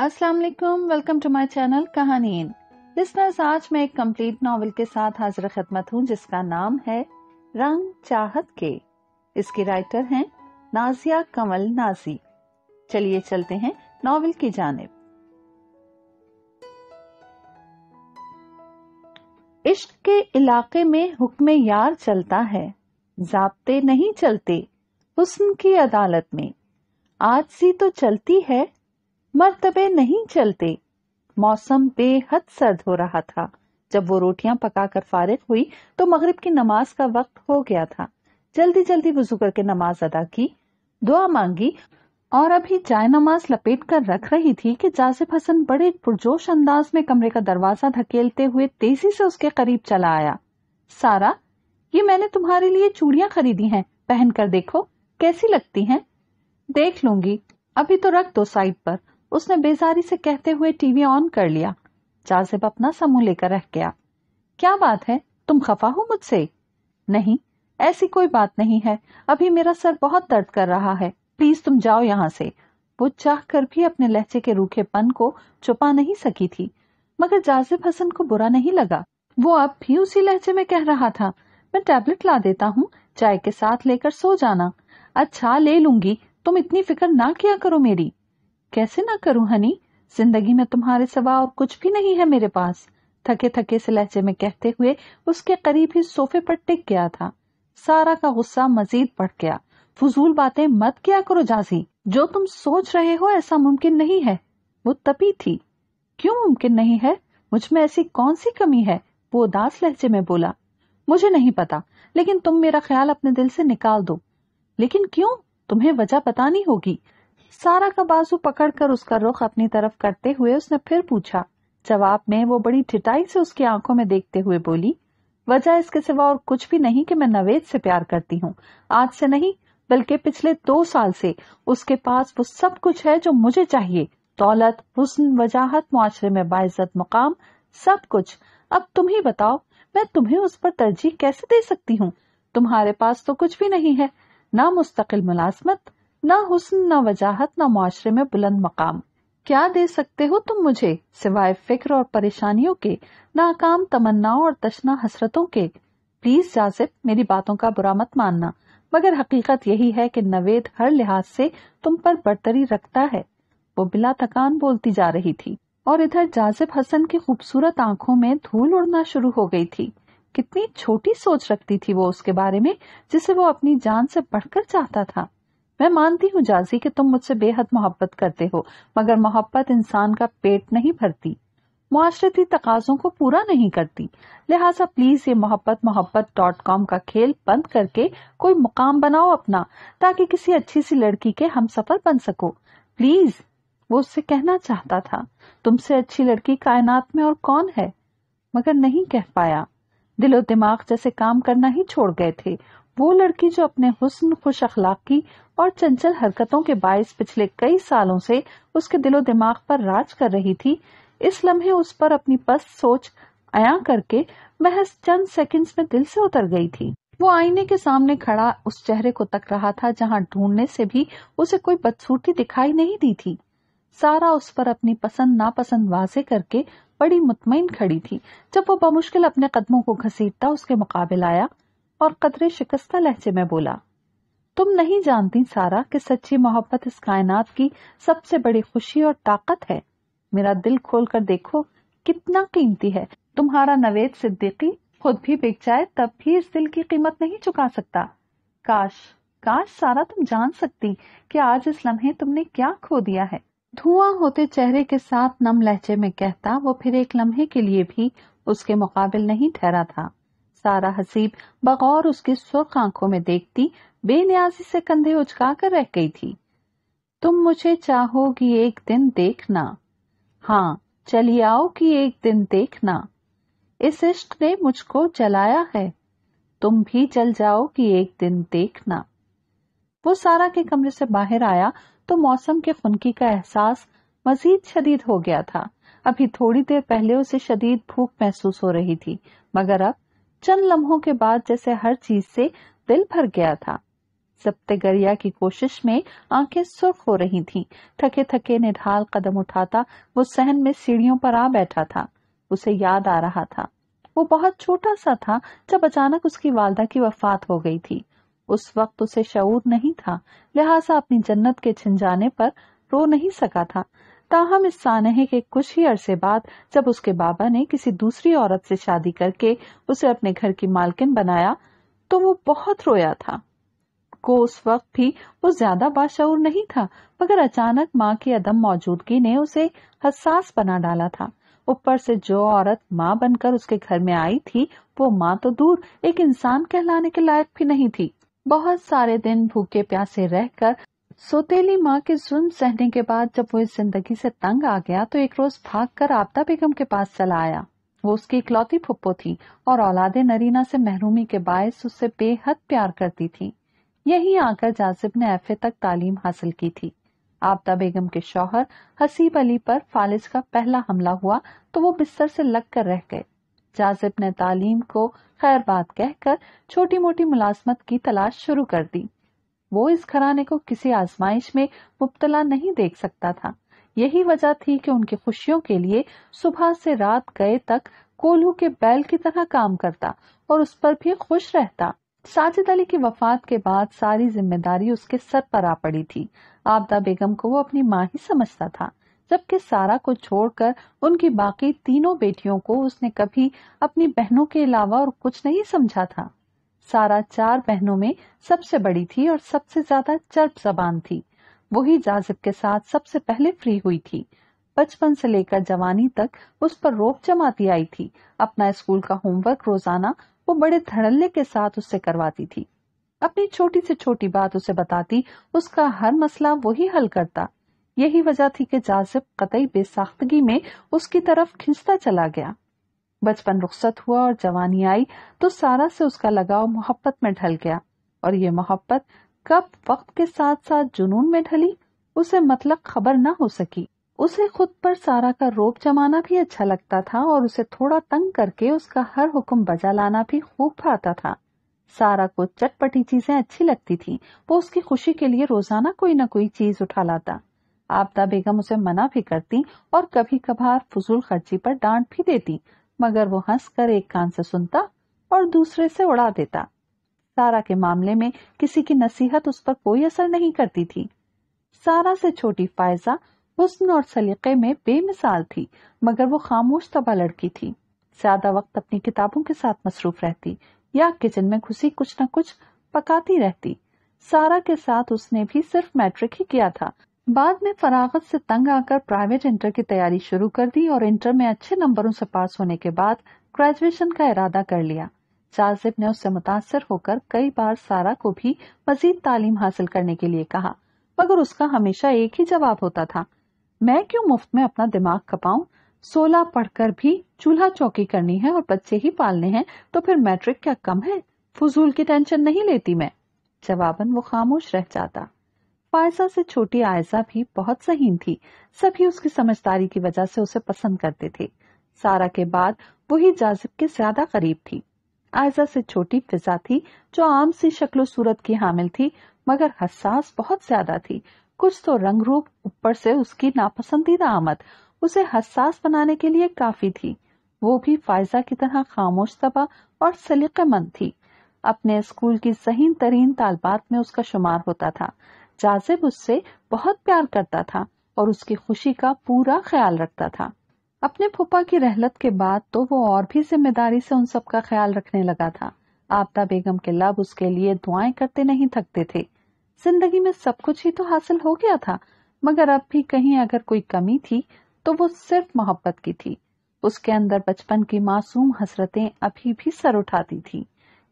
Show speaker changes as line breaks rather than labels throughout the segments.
अस्सलाम वालेकुम welcome to my channel कहानी लिसनर्स आज मैं एक कंप्लीट नावल के साथ हाजिर खदमत हूँ जिसका नाम है रंग चाहत के इसके राइटर हैं नाजिया कमल नाजी चलिए चलते हैं नावल की जानब इश्क के इलाके में हुक्म यार चलता है जाबते नहीं चलते हुस्न की अदालत में आज सी तो चलती है मरतबे नहीं चलते मौसम बेहद सर्द हो रहा था जब वो रोटियां पकाकर फारिग हुई तो मगरिब की नमाज का वक्त हो गया था जल्दी जल्दी वजू करके नमाज अदा की दुआ मांगी और अभी चाय नमाज लपेट कर रख रही थी कि जासिफ हसन बड़े पुरजोश अंदाज में कमरे का दरवाजा धकेलते हुए तेजी से उसके करीब चला आया सारा ये मैंने तुम्हारे लिए चूड़ियां खरीदी हैं पहनकर देखो कैसी लगती हैं देख लूंगी अभी तो रख दो साइड पर उसने बेजारी से कहते हुए टीवी ऑन कर लिया जाजिब अपना समूह लेकर रह गया क्या बात है तुम खफा हो मुझसे नहीं ऐसी कोई बात नहीं है अभी मेरा सर बहुत दर्द कर रहा है प्लीज तुम जाओ यहाँ से वो चाह कर भी अपने लहजे के रूखेपन को छुपा नहीं सकी थी मगर जाजिब हसन को बुरा नहीं लगा वो अब भी उसी लहजे में कह रहा था मैं टैबलेट ला देता हूँ चाय के साथ लेकर सो जाना अच्छा ले लूंगी तुम इतनी फिक्र ना किया करो मेरी कैसे ना करूं हनी जिंदगी में तुम्हारे सिवा और कुछ भी नहीं है मेरे पास थके थके से लहजे में कहते हुए उसके करीब ही सोफे पर टिक गया था सारा का गुस्सा मजीद बढ़ गया फजूल बातें मत किया करो जाजी जो तुम सोच रहे हो ऐसा मुमकिन नहीं है वो तपी थी क्यों मुमकिन नहीं है मुझ में ऐसी कौन सी कमी है वो उदास लहजे में बोला मुझे नहीं पता लेकिन तुम मेरा ख्याल अपने दिल से निकाल दो लेकिन क्यों तुम्हें वजह बतानी होगी सारा का बाजू पकड़कर उसका रुख अपनी तरफ करते हुए उसने फिर पूछा जवाब में वो बड़ी ठिटाई से उसकी आंखों में देखते हुए बोली वजह इसके सिवा और कुछ भी नहीं कि मैं नवेद से प्यार करती हूँ आज से नहीं बल्कि पिछले दो साल से उसके पास वो सब कुछ है जो मुझे चाहिए दौलत हुस्न वजाहत मुआरे में बाइज्जत मुकाम सब कुछ अब तुम ही बताओ मैं तुम्हें उस पर तरजीह कैसे दे सकती हूँ तुम्हारे पास तो कुछ भी नहीं है ना मुस्तकिल मुलाजमत ना हुस्न ना वजाहत ना माशरे में बुलंद मकाम क्या दे सकते हो तुम मुझे सिवाय फिक्र और परेशानियों के नाकाम तमन्नाओं और तशना हसरतों के प्लीज जासिब मेरी बातों का बुरा मत मानना मगर हकीकत यही है कि नवेद हर लिहाज से तुम पर बर्तरी रखता है वो बिला थकान बोलती जा रही थी और इधर जासिब हसन की खूबसूरत आंखों में धूल उड़ना शुरू हो गई थी कितनी छोटी सोच रखती थी वो उसके बारे में जिसे वो अपनी जान से बढ़कर चाहता था मैं मानती हूँ जाजी कि तुम मुझसे बेहद मोहब्बत करते हो मगर मोहब्बत इंसान का पेट नहीं भरती माशरती तकाजों को पूरा नहीं करती लिहाजा प्लीज ये मोहब्बत मोहब्बत डॉट कॉम का खेल बंद करके कोई मुकाम बनाओ अपना ताकि किसी अच्छी सी लड़की के हम सफर बन सको प्लीज वो उससे कहना चाहता था तुमसे अच्छी लड़की कायनात में और कौन है मगर नहीं कह पाया दिलो दिमाग जैसे काम करना ही छोड़ गए थे वो लड़की जो अपने हुस्न खुश अखलाकी और चंचल हरकतों के बायस पिछले कई सालों से उसके दिलो दिमाग पर राज कर रही थी इस लम्हे उस पर अपनी पस्त सोच अया करके महज चंद सेकंड्स में दिल से उतर गई थी वो आईने के सामने खड़ा उस चेहरे को तक रहा था जहाँ ढूंढने से भी उसे कोई बदसूरती दिखाई नहीं दी थी सारा उस पर अपनी पसंद नापसंद वाजे करके बड़ी मुतमिन खड़ी थी जब वो बमुश्किल अपने कदमों को घसीटता उसके मुकाबले आया और कदरे शिकस्ता लहजे में बोला तुम नहीं जानती सारा कि सच्ची मोहब्बत इस कायनात की सबसे बड़ी खुशी और ताकत है मेरा दिल खोल कर देखो कितना कीमती है तुम्हारा नवेद सिद्दीकी खुद भी बिक जाए तब भी इस दिल की कीमत नहीं चुका सकता काश काश सारा तुम जान सकती कि आज इस लम्हे तुमने क्या खो दिया है धुआं होते चेहरे के साथ नम लहजे में कहता वो फिर एक लम्हे के लिए भी उसके मुकाबिल नहीं ठहरा था सारा हसीब बगौर उसकी सुर्ख आंखों में देखती बेनियाजी से कंधे उचका कर रह गई थी तुम मुझे चाहोगी एक दिन देखना हाँ चली आओ कि एक दिन देखना इस इश्क ने मुझको जलाया है तुम भी जल जाओ कि एक दिन देखना वो सारा के कमरे से बाहर आया तो मौसम के फुनकी का एहसास मजीद शदीद हो गया था अभी थोड़ी देर पहले उसे शदीद भूख महसूस हो रही थी मगर अब चंद लम्हों के बाद जैसे हर चीज से दिल भर गया था गरिया की कोशिश में आंखें सुर्ख हो रही थीं। थके थके निढाल कदम उठाता वो सहन में सीढ़ियों पर आ बैठा था उसे याद आ रहा था वो बहुत छोटा सा था जब अचानक उसकी वालदा की वफात हो गई थी उस वक्त उसे शऊर नहीं था लिहाजा अपनी जन्नत के छिन जाने पर रो नहीं सका था ताहम इस सानहे के कुछ ही अरसे बाद जब उसके बाबा ने किसी दूसरी औरत से शादी करके उसे अपने घर की मालकिन बनाया तो वो बहुत रोया था को उस वक्त भी वो ज्यादा बाशूर नहीं था मगर अचानक माँ की अदम मौजूदगी ने उसे हसास बना डाला था ऊपर से जो औरत माँ बनकर उसके घर में आई थी वो माँ तो दूर एक इंसान कहलाने के लायक भी नहीं थी बहुत सारे दिन भूखे प्यासे रहकर सोतेली माँ के जुल्म सहने के बाद जब वो इस जिंदगी से तंग आ गया तो एक रोज भाग कर आपदा बेगम के पास चला आया वो उसकी इकलौती फुप्पो थी और औलादे नरीना से महरूमी के बायस उससे बेहद प्यार करती थी यही आकर जासिब ने एफ तक तालीम हासिल की थी आपदा बेगम के शौहर हसीब अली पर फालिज का पहला हमला हुआ तो वो बिस्तर से लग कर रह गए जासिब ने तालीम को खैर बात कहकर छोटी मोटी मुलाजमत की तलाश शुरू कर दी वो इस घराने को किसी आजमाइश में मुबतला नहीं देख सकता था यही वजह थी कि उनकी खुशियों के लिए सुबह से रात गए तक कोल्हू के बैल की तरह काम करता और उस पर भी खुश रहता साजिद अली की वफात के बाद सारी जिम्मेदारी उसके सर पर आ पड़ी थी आपदा बेगम को वो अपनी माँ ही समझता था जबकि सारा को छोड़कर उनकी बाकी तीनों बेटियों को उसने कभी अपनी बहनों के अलावा और कुछ नहीं समझा था सारा चार बहनों में सबसे बड़ी थी और सबसे ज्यादा चर्प जबान थी वही जाजिब के साथ सबसे पहले फ्री हुई थी बचपन से लेकर जवानी तक उस पर रोक जमाती आई थी अपना स्कूल का होमवर्क रोजाना वो बड़े धड़ल्ले के साथ उससे करवाती थी अपनी छोटी से छोटी बात उसे बताती उसका हर मसला वही हल करता यही वजह थी कि जाजिब कतई बेसाख्तगी में उसकी तरफ खिंचता चला गया बचपन रुखसत हुआ और जवानी आई तो सारा से उसका लगाव मोहब्बत में ढल गया और ये मोहब्बत कब वक्त के साथ साथ जुनून में ढली उसे मतलब खबर ना हो सकी उसे खुद पर सारा का रोप जमाना भी अच्छा लगता था और उसे थोड़ा तंग करके उसका हर हुक्म बजा लाना भी खूब भाता था सारा को चटपटी चीजें अच्छी लगती थी वो उसकी खुशी के लिए रोजाना कोई ना कोई चीज उठा लाता आपदा बेगम उसे मना भी करती और कभी कभार फजूल खर्ची पर डांट भी देती मगर वो हंस कर एक कान से सुनता और दूसरे से उड़ा देता सारा के मामले में किसी की नसीहत उस पर कोई असर नहीं करती थी सारा से छोटी फायजा हुस्न और सलीके में बेमिसाल थी मगर वो खामोश तबा लड़की थी ज्यादा वक्त अपनी किताबों के साथ मसरूफ रहती या किचन में घुसी कुछ न कुछ पकाती रहती सारा के साथ उसने भी सिर्फ मैट्रिक ही किया था बाद में फरागत से तंग आकर प्राइवेट इंटर की तैयारी शुरू कर दी और इंटर में अच्छे नंबरों से पास होने के बाद ग्रेजुएशन का इरादा कर लिया जाजिब ने उससे मुतासर होकर कई बार सारा को भी मजीद तालीम हासिल करने के लिए कहा मगर उसका हमेशा एक ही जवाब होता था मैं क्यों मुफ्त में अपना दिमाग खपाऊ सोलह पढ़कर भी चूल्हा चौकी करनी है और बच्चे ही पालने हैं तो फिर मैट्रिक क्या कम है फजूल की टेंशन नहीं लेती मैं जवाबन वो खामोश रह जाता पायसा से छोटी आयसा भी बहुत सहीन थी सभी उसकी समझदारी की वजह से उसे पसंद करते थे सारा के बाद वही जाजिब के ज्यादा करीब थी आयजा से छोटी फिजा थी जो आम सी शक्लो सूरत की हामिल थी मगर हसास बहुत ज्यादा थी कुछ तो रंग रूप ऊपर से उसकी नापसंदीदा आमद उसे हसास बनाने के लिए काफी थी वो भी फायजा की तरह खामोश तबा और सलीकेमंद थी अपने स्कूल की सहीन तरीन तालबात में उसका शुमार होता था जाजिब उससे बहुत प्यार करता था और उसकी खुशी का पूरा ख्याल रखता था अपने फूफा की रहलत के बाद तो वो और भी जिम्मेदारी से उन सबका ख्याल रखने लगा था आपदा बेगम के लब उसके लिए दुआएं करते नहीं थकते थे जिंदगी में सब कुछ ही तो हासिल हो गया था मगर अब भी कहीं अगर कोई कमी थी तो वो सिर्फ मोहब्बत की थी उसके अंदर बचपन की मासूम हसरतें अभी भी सर उठाती थी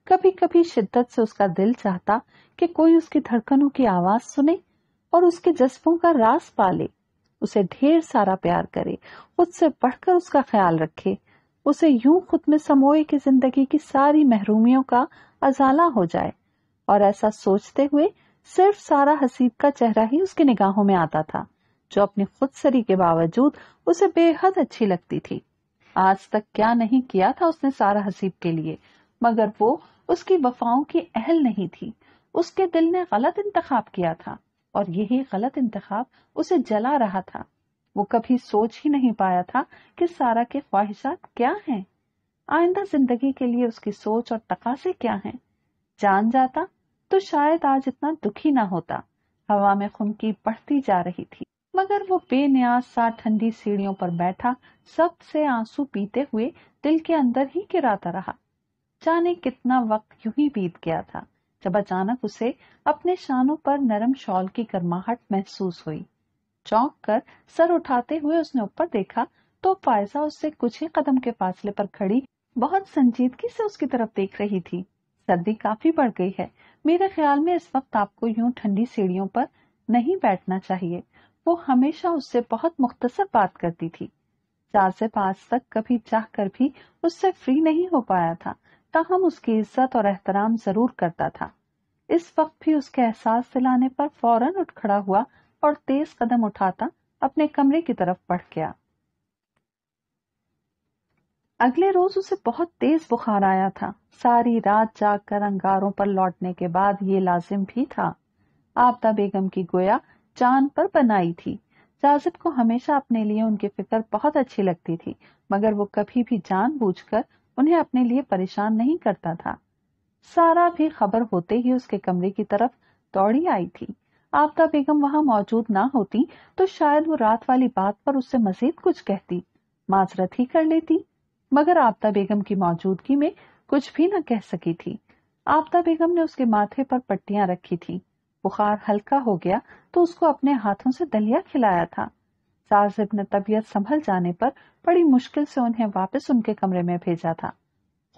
कभी कभी शिद्दत से उसका दिल चाहता कि कोई उसकी धड़कनों की आवाज सुने और उसके जज्बों का रास पाले उसे ढेर सारा प्यार करे उससे बढ़कर उसका ख्याल रखे उसे यूं खुद में समोए की जिंदगी की सारी महरूमियों का अजाला हो जाए और ऐसा सोचते हुए सिर्फ सारा हसीब का चेहरा ही उसकी निगाहों में आता था जो अपनी खुद सरी के बावजूद उसे बेहद अच्छी लगती थी आज तक क्या नहीं किया था उसने सारा हसीब के लिए मगर वो उसकी वफाओं की अहल नहीं थी उसके दिल ने गलत इंतखाब किया था और यही गलत इंतखाब उसे जला रहा था वो कभी सोच ही नहीं पाया था कि सारा के ख्वाहिशात क्या हैं आइंदा जिंदगी के लिए उसकी सोच और तकासे क्या हैं जान जाता तो शायद आज इतना दुखी ना होता हवा में खुमकी बढ़ती जा रही थी मगर वो बेनियाज सा ठंडी सीढ़ियों पर बैठा सब से आंसू पीते हुए दिल के अंदर ही गिराता रहा जाने कितना वक्त यूं ही बीत गया था जब अचानक उसे अपने शानों पर नरम शॉल की गर्माहट महसूस हुई चौंक कर सर उठाते हुए उसने ऊपर देखा तो फायजा उससे कुछ ही कदम के फासले पर खड़ी बहुत संजीदगी से उसकी तरफ देख रही थी सर्दी काफी बढ़ गई है मेरे ख्याल में इस वक्त आपको यूं ठंडी सीढ़ियों पर नहीं बैठना चाहिए वो हमेशा उससे बहुत मुख्तसर बात करती थी चार से पांच तक कभी चाह कर भी उससे फ्री नहीं हो पाया था ताहम उसकी इज्जत और एहतराम जरूर करता था इस वक्त भी उसके एहसास दिलाने पर फौरन उठ खड़ा हुआ और तेज कदम उठाता अपने कमरे की तरफ बढ़ गया अगले रोज उसे बहुत तेज बुखार आया था सारी रात जागकर अंगारों पर लौटने के बाद ये लाजिम भी था आपदा बेगम की गोया चांद पर बनाई थी जाजिब को हमेशा अपने लिए उनकी फिक्र बहुत अच्छी लगती थी मगर वो कभी भी जानबूझकर उन्हें अपने लिए परेशान नहीं करता था सारा भी खबर होते ही उसके कमरे की तरफ दौड़ी आई थी आपदा बेगम वहां मौजूद ना होती तो शायद वो रात वाली बात पर उससे मजीद कुछ कहती माजरत ही कर लेती मगर आपदा बेगम की मौजूदगी में कुछ भी न कह सकी थी आपदा बेगम ने उसके माथे पर पट्टियां रखी थी बुखार हल्का हो गया तो उसको अपने हाथों से दलिया खिलाया था साजिद ने तबीयत संभल जाने पर बड़ी मुश्किल से उन्हें वापस उनके कमरे में भेजा था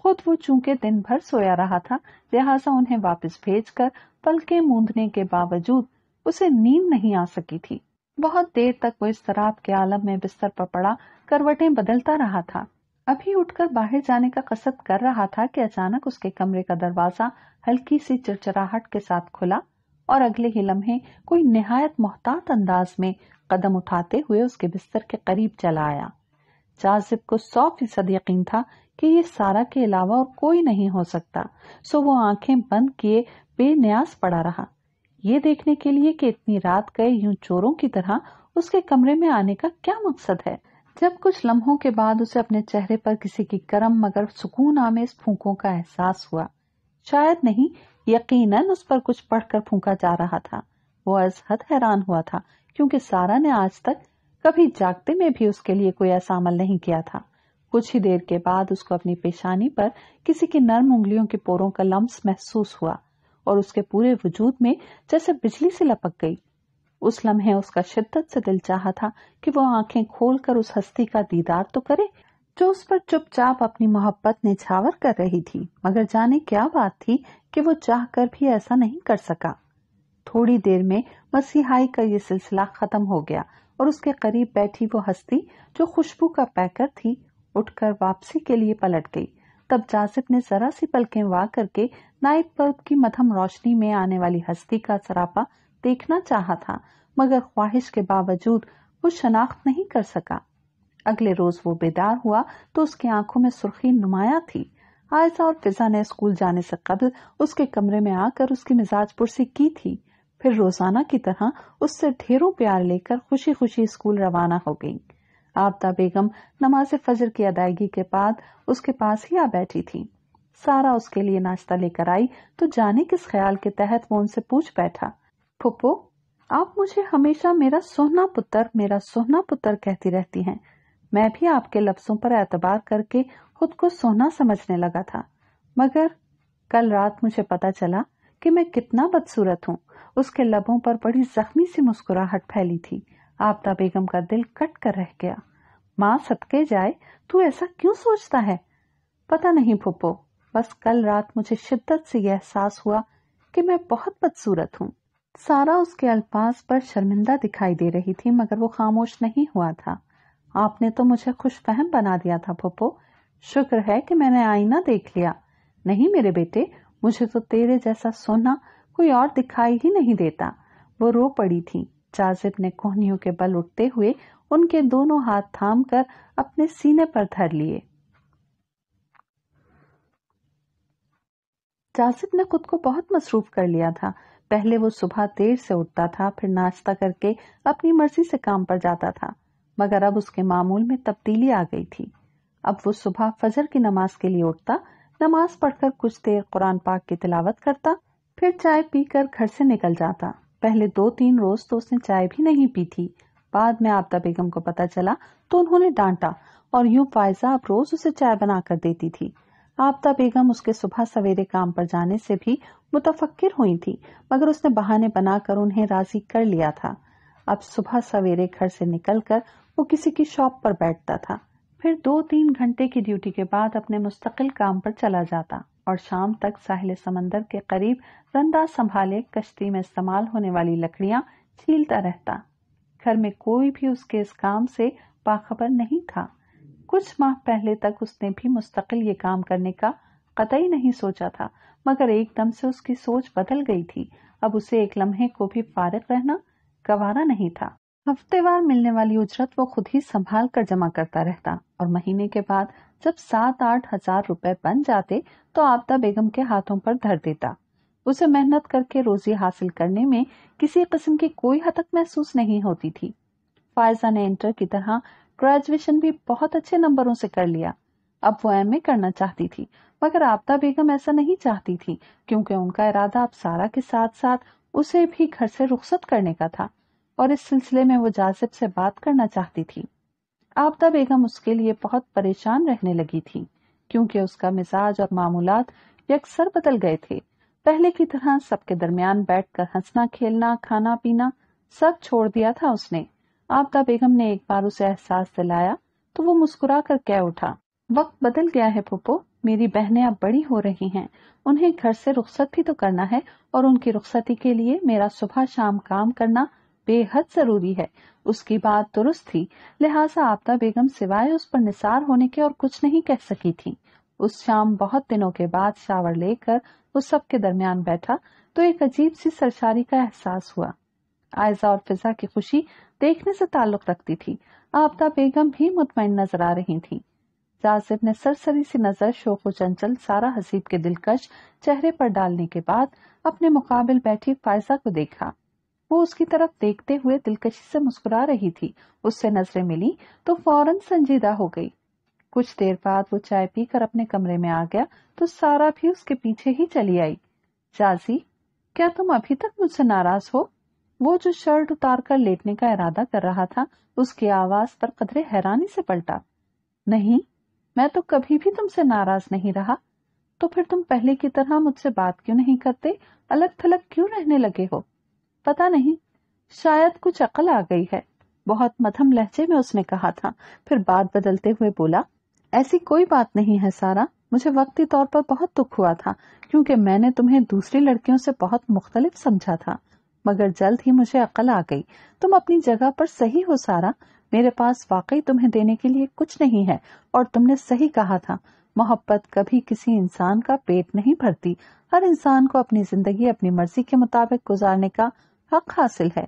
खुद वो चूंकि दिन भर सोया रहा था लिहाजा उन्हें वापस भेजकर पलके मूंदने के बावजूद उसे नींद नहीं आ सकी थी बहुत देर तक वो इस शराब के आलम में बिस्तर पर पड़ा करवटें बदलता रहा था अभी उठकर बाहर जाने का कसर कर रहा था कि अचानक उसके कमरे का दरवाजा हल्की सी चिड़चिड़ाहट के साथ खुला और अगले ही लम्हे कोई निहायत मोहतात अंदाज में कदम उठाते हुए उसके बिस्तर के करीब चला आया जाजिब को सौ फीसद यकीन था कि ये सारा के अलावा और कोई नहीं हो सकता सो वो आंखें बंद किए बेन्यास पड़ा रहा ये देखने के लिए कि इतनी रात गए यूं चोरों की तरह उसके कमरे में आने का क्या मकसद है जब कुछ लम्हों के बाद उसे अपने चेहरे पर किसी की गर्म मगर सुकून आमेज फूकों का एहसास हुआ शायद नहीं यकीनन उस पर कुछ पढ़कर फूका जा रहा था वो अजहद हैरान हुआ था क्योंकि सारा ने आज तक कभी जागते में भी उसके लिए कोई ऐसा अमल नहीं किया था कुछ ही देर के बाद उसको अपनी पेशानी पर किसी की नर्म उंगलियों के पोरों का लम्स महसूस हुआ और उसके पूरे वजूद में जैसे बिजली से लपक गई उस लम्हे उसका शिद्दत से दिल चाह था कि वो आंखें खोलकर उस हस्ती का दीदार तो करे जो उस पर चुपचाप अपनी मोहब्बत ने छावर कर रही थी मगर जाने क्या बात थी कि वो चाह कर भी ऐसा नहीं कर सका थोड़ी देर में मसीहाई का ये सिलसिला खत्म हो गया और उसके करीब बैठी वो हस्ती जो खुशबू का पैकर थी उठकर वापसी के लिए पलट गई तब जासिब ने जरा सी पलकें वा करके नाइट पर्व की मधम रोशनी में आने वाली हस्ती का सरापा देखना चाहा था मगर ख्वाहिश के बावजूद वो शनाख्त नहीं कर सका अगले रोज वो बेदार हुआ तो उसकी आंखों में सुर्खी नुमाया थी आयसा और फिजा ने स्कूल जाने से कबल उसके कमरे में आकर उसकी मिजाज पुरसी की थी फिर रोजाना की तरह उससे ढेरों प्यार लेकर खुशी खुशी स्कूल रवाना हो गई आपदा बेगम नमाज फजर की अदायगी के बाद उसके पास ही आ बैठी थी सारा उसके लिए नाश्ता लेकर आई तो जाने किस ख्याल के तहत वो उनसे पूछ बैठा फुप्पो आप मुझे हमेशा मेरा सोहना पुत्र मेरा सोहना पुत्र कहती रहती हैं मैं भी आपके लफ्जों पर एतबार करके खुद को सोना समझने लगा था मगर कल रात मुझे पता चला कि मैं कितना बदसूरत हूँ उसके लबों पर बड़ी जख्मी सी मुस्कुराहट फैली थी आपदा बेगम का दिल कट कर रह गया माँ सदके जाए तू ऐसा क्यों सोचता है पता नहीं फुप्पो बस कल रात मुझे शिद्दत से यह एहसास हुआ कि मैं बहुत बदसूरत हूँ सारा उसके अल्फाज पर शर्मिंदा दिखाई दे रही थी मगर वो खामोश नहीं हुआ था आपने तो मुझे खुशफहम बना दिया था पुप्पो शुक्र है कि मैंने आईना देख लिया नहीं मेरे बेटे मुझे तो तेरे जैसा सोना कोई और दिखाई ही नहीं देता वो रो पड़ी थी जाजिब ने कोहनियों के बल उठते हुए उनके दोनों हाथ थाम कर अपने सीने पर धर लिए जाजिब ने खुद को बहुत मसरूफ कर लिया था पहले वो सुबह देर से उठता था फिर नाश्ता करके अपनी मर्जी से काम पर जाता था मगर अब उसके मामूल में तब्दीली आ गई थी अब वो सुबह फजर की नमाज के लिए उठता नमाज पढ़कर कुछ देर कुरान पाक की तिलावत करता फिर चाय पीकर घर से निकल जाता पहले दो तीन रोज तो उसने चाय भी नहीं पी थी बाद में आपदा बेगम को पता चला तो उन्होंने डांटा और यूं फायजा अब रोज उसे चाय बनाकर देती थी आपदा बेगम उसके सुबह सवेरे काम पर जाने से भी मुतफक्र हुई थी मगर उसने बहाने बनाकर उन्हें राजी कर लिया था अब सुबह सवेरे घर से निकलकर वो किसी की शॉप पर बैठता था फिर दो तीन घंटे की ड्यूटी के बाद अपने मुस्तकिल काम पर चला जाता और शाम तक साहिल समंदर के करीब रंदा संभाले कश्ती में इस्तेमाल होने वाली लकड़ियां छीलता रहता घर में कोई भी उसके इस काम से बाखबर नहीं था कुछ माह पहले तक उसने भी मुस्तकिल ये काम करने का कतई नहीं सोचा था मगर एकदम से उसकी सोच बदल गई थी अब उसे एक लम्हे को भी फारिग रहना गवारा नहीं था हफ्तेवार मिलने वाली उजरत वो खुद ही संभाल कर जमा करता रहता और महीने के बाद जब सात आठ हजार रुपए बन जाते तो आपदा बेगम के हाथों पर धर देता उसे मेहनत करके रोजी हासिल करने में किसी किस्म की कोई हतक महसूस नहीं होती थी फायजा ने इंटर की तरह ग्रेजुएशन भी बहुत अच्छे नंबरों से कर लिया अब वो ए करना चाहती थी मगर आपदा बेगम ऐसा नहीं चाहती थी क्योंकि उनका इरादा अब सारा के साथ साथ उसे भी घर से रुखसत करने का था और इस सिलसिले में वो जासिब से बात करना चाहती थी आपदा बेगम उसके लिए बहुत परेशान रहने लगी थी क्योंकि उसका मिजाज और मामूलात यकसर बदल गए थे पहले की तरह सबके दरमियान बैठकर हंसना खेलना खाना पीना सब छोड़ दिया था उसने आपदा बेगम ने एक बार उसे एहसास दिलाया तो वो मुस्कुरा कर कह उठा वक्त बदल गया है पुप्पो मेरी बहनें अब बड़ी हो रही हैं उन्हें घर से रुख्सत भी तो करना है और उनकी रुख्सती के लिए मेरा सुबह शाम काम करना बेहद जरूरी है उसकी बात दुरुस्त थी लिहाजा आपदा बेगम सिवाय उस पर निसार होने के और कुछ नहीं कह सकी थी उस शाम बहुत दिनों के बाद शावर लेकर उस सबके दरमियान बैठा तो एक अजीब सी सरसारी का एहसास हुआ आयजा और फिजा की खुशी देखने से ताल्लुक रखती थी आपदा बेगम भी मुतमिन नजर आ रही थी जासिब ने सरसरी सी नजर शोक चंचल सारा हसीब के दिलकश चेहरे पर डालने के बाद अपने मुकाबिल बैठी फायजा को देखा वो उसकी तरफ देखते हुए दिलकशी से मुस्कुरा रही थी उससे नजरें मिली तो फौरन संजीदा हो गई कुछ देर बाद वो चाय पीकर अपने कमरे में आ गया तो सारा भी उसके पीछे ही चली आई जाजी क्या तुम अभी तक मुझसे नाराज हो वो जो शर्ट उतार कर लेटने का इरादा कर रहा था उसकी आवाज पर कदरे हैरानी से पलटा नहीं मैं तो कभी भी तुमसे नाराज नहीं रहा तो फिर तुम पहले की तरह मुझसे बात क्यों नहीं करते अलग थलग क्यों रहने लगे हो पता नहीं शायद कुछ अकल आ गई है बहुत मधम लहजे में उसने कहा था फिर बात बदलते हुए बोला ऐसी कोई बात नहीं है सारा मुझे वक्ती तौर पर बहुत दुख हुआ था क्योंकि मैंने तुम्हें दूसरी लड़कियों से बहुत मुख्तलिफ समझा था मगर जल्द ही मुझे अकल आ गई तुम अपनी जगह पर सही हो सारा मेरे पास वाकई तुम्हें देने के लिए कुछ नहीं है और तुमने सही कहा था मोहब्बत कभी किसी इंसान का पेट नहीं भरती हर इंसान को अपनी जिंदगी अपनी मर्जी के मुताबिक गुजारने का हक हासिल है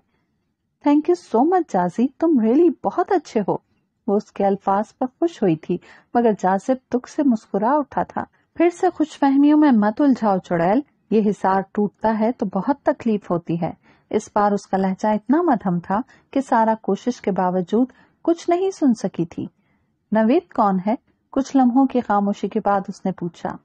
थैंक यू सो मच जाजी तुम रियली बहुत अच्छे हो वो उसके अल्फाज पर खुश हुई थी मगर जासिब दुख से मुस्कुरा उठा था फिर से खुश फहमियों में मत उलझाओ चुड़ैल ये हिसार टूटता है तो बहुत तकलीफ होती है इस बार उसका लहजा इतना मधम था कि सारा कोशिश के बावजूद कुछ नहीं सुन सकी थी नवेद कौन है कुछ लम्हों की खामोशी के बाद उसने पूछा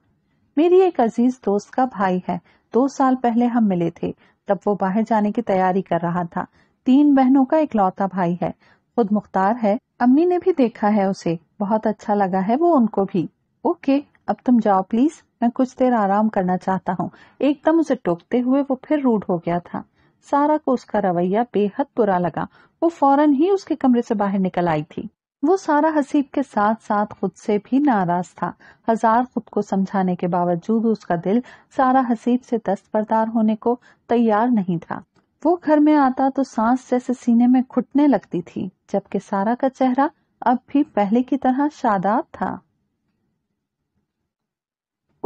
मेरी एक अजीज दोस्त का भाई है दो साल पहले हम मिले थे तब वो बाहर जाने की तैयारी कर रहा था तीन बहनों का एक लौता भाई है खुद मुख्तार है अम्मी ने भी देखा है उसे बहुत अच्छा लगा है वो उनको भी ओके अब तुम जाओ प्लीज मैं कुछ देर आराम करना चाहता हूँ एकदम उसे टोकते हुए वो फिर रूढ़ हो गया था सारा को उसका रवैया बेहद बुरा लगा वो फौरन ही उसके कमरे से बाहर निकल आई थी वो सारा हसीब के साथ साथ खुद से भी नाराज था हजार खुद को समझाने के बावजूद उसका दिल सारा हसीब से दस्तबरदार होने को तैयार नहीं था वो घर में आता तो सांस जैसे सीने में घुटने लगती थी जबकि सारा का चेहरा अब भी पहले की तरह शादाब था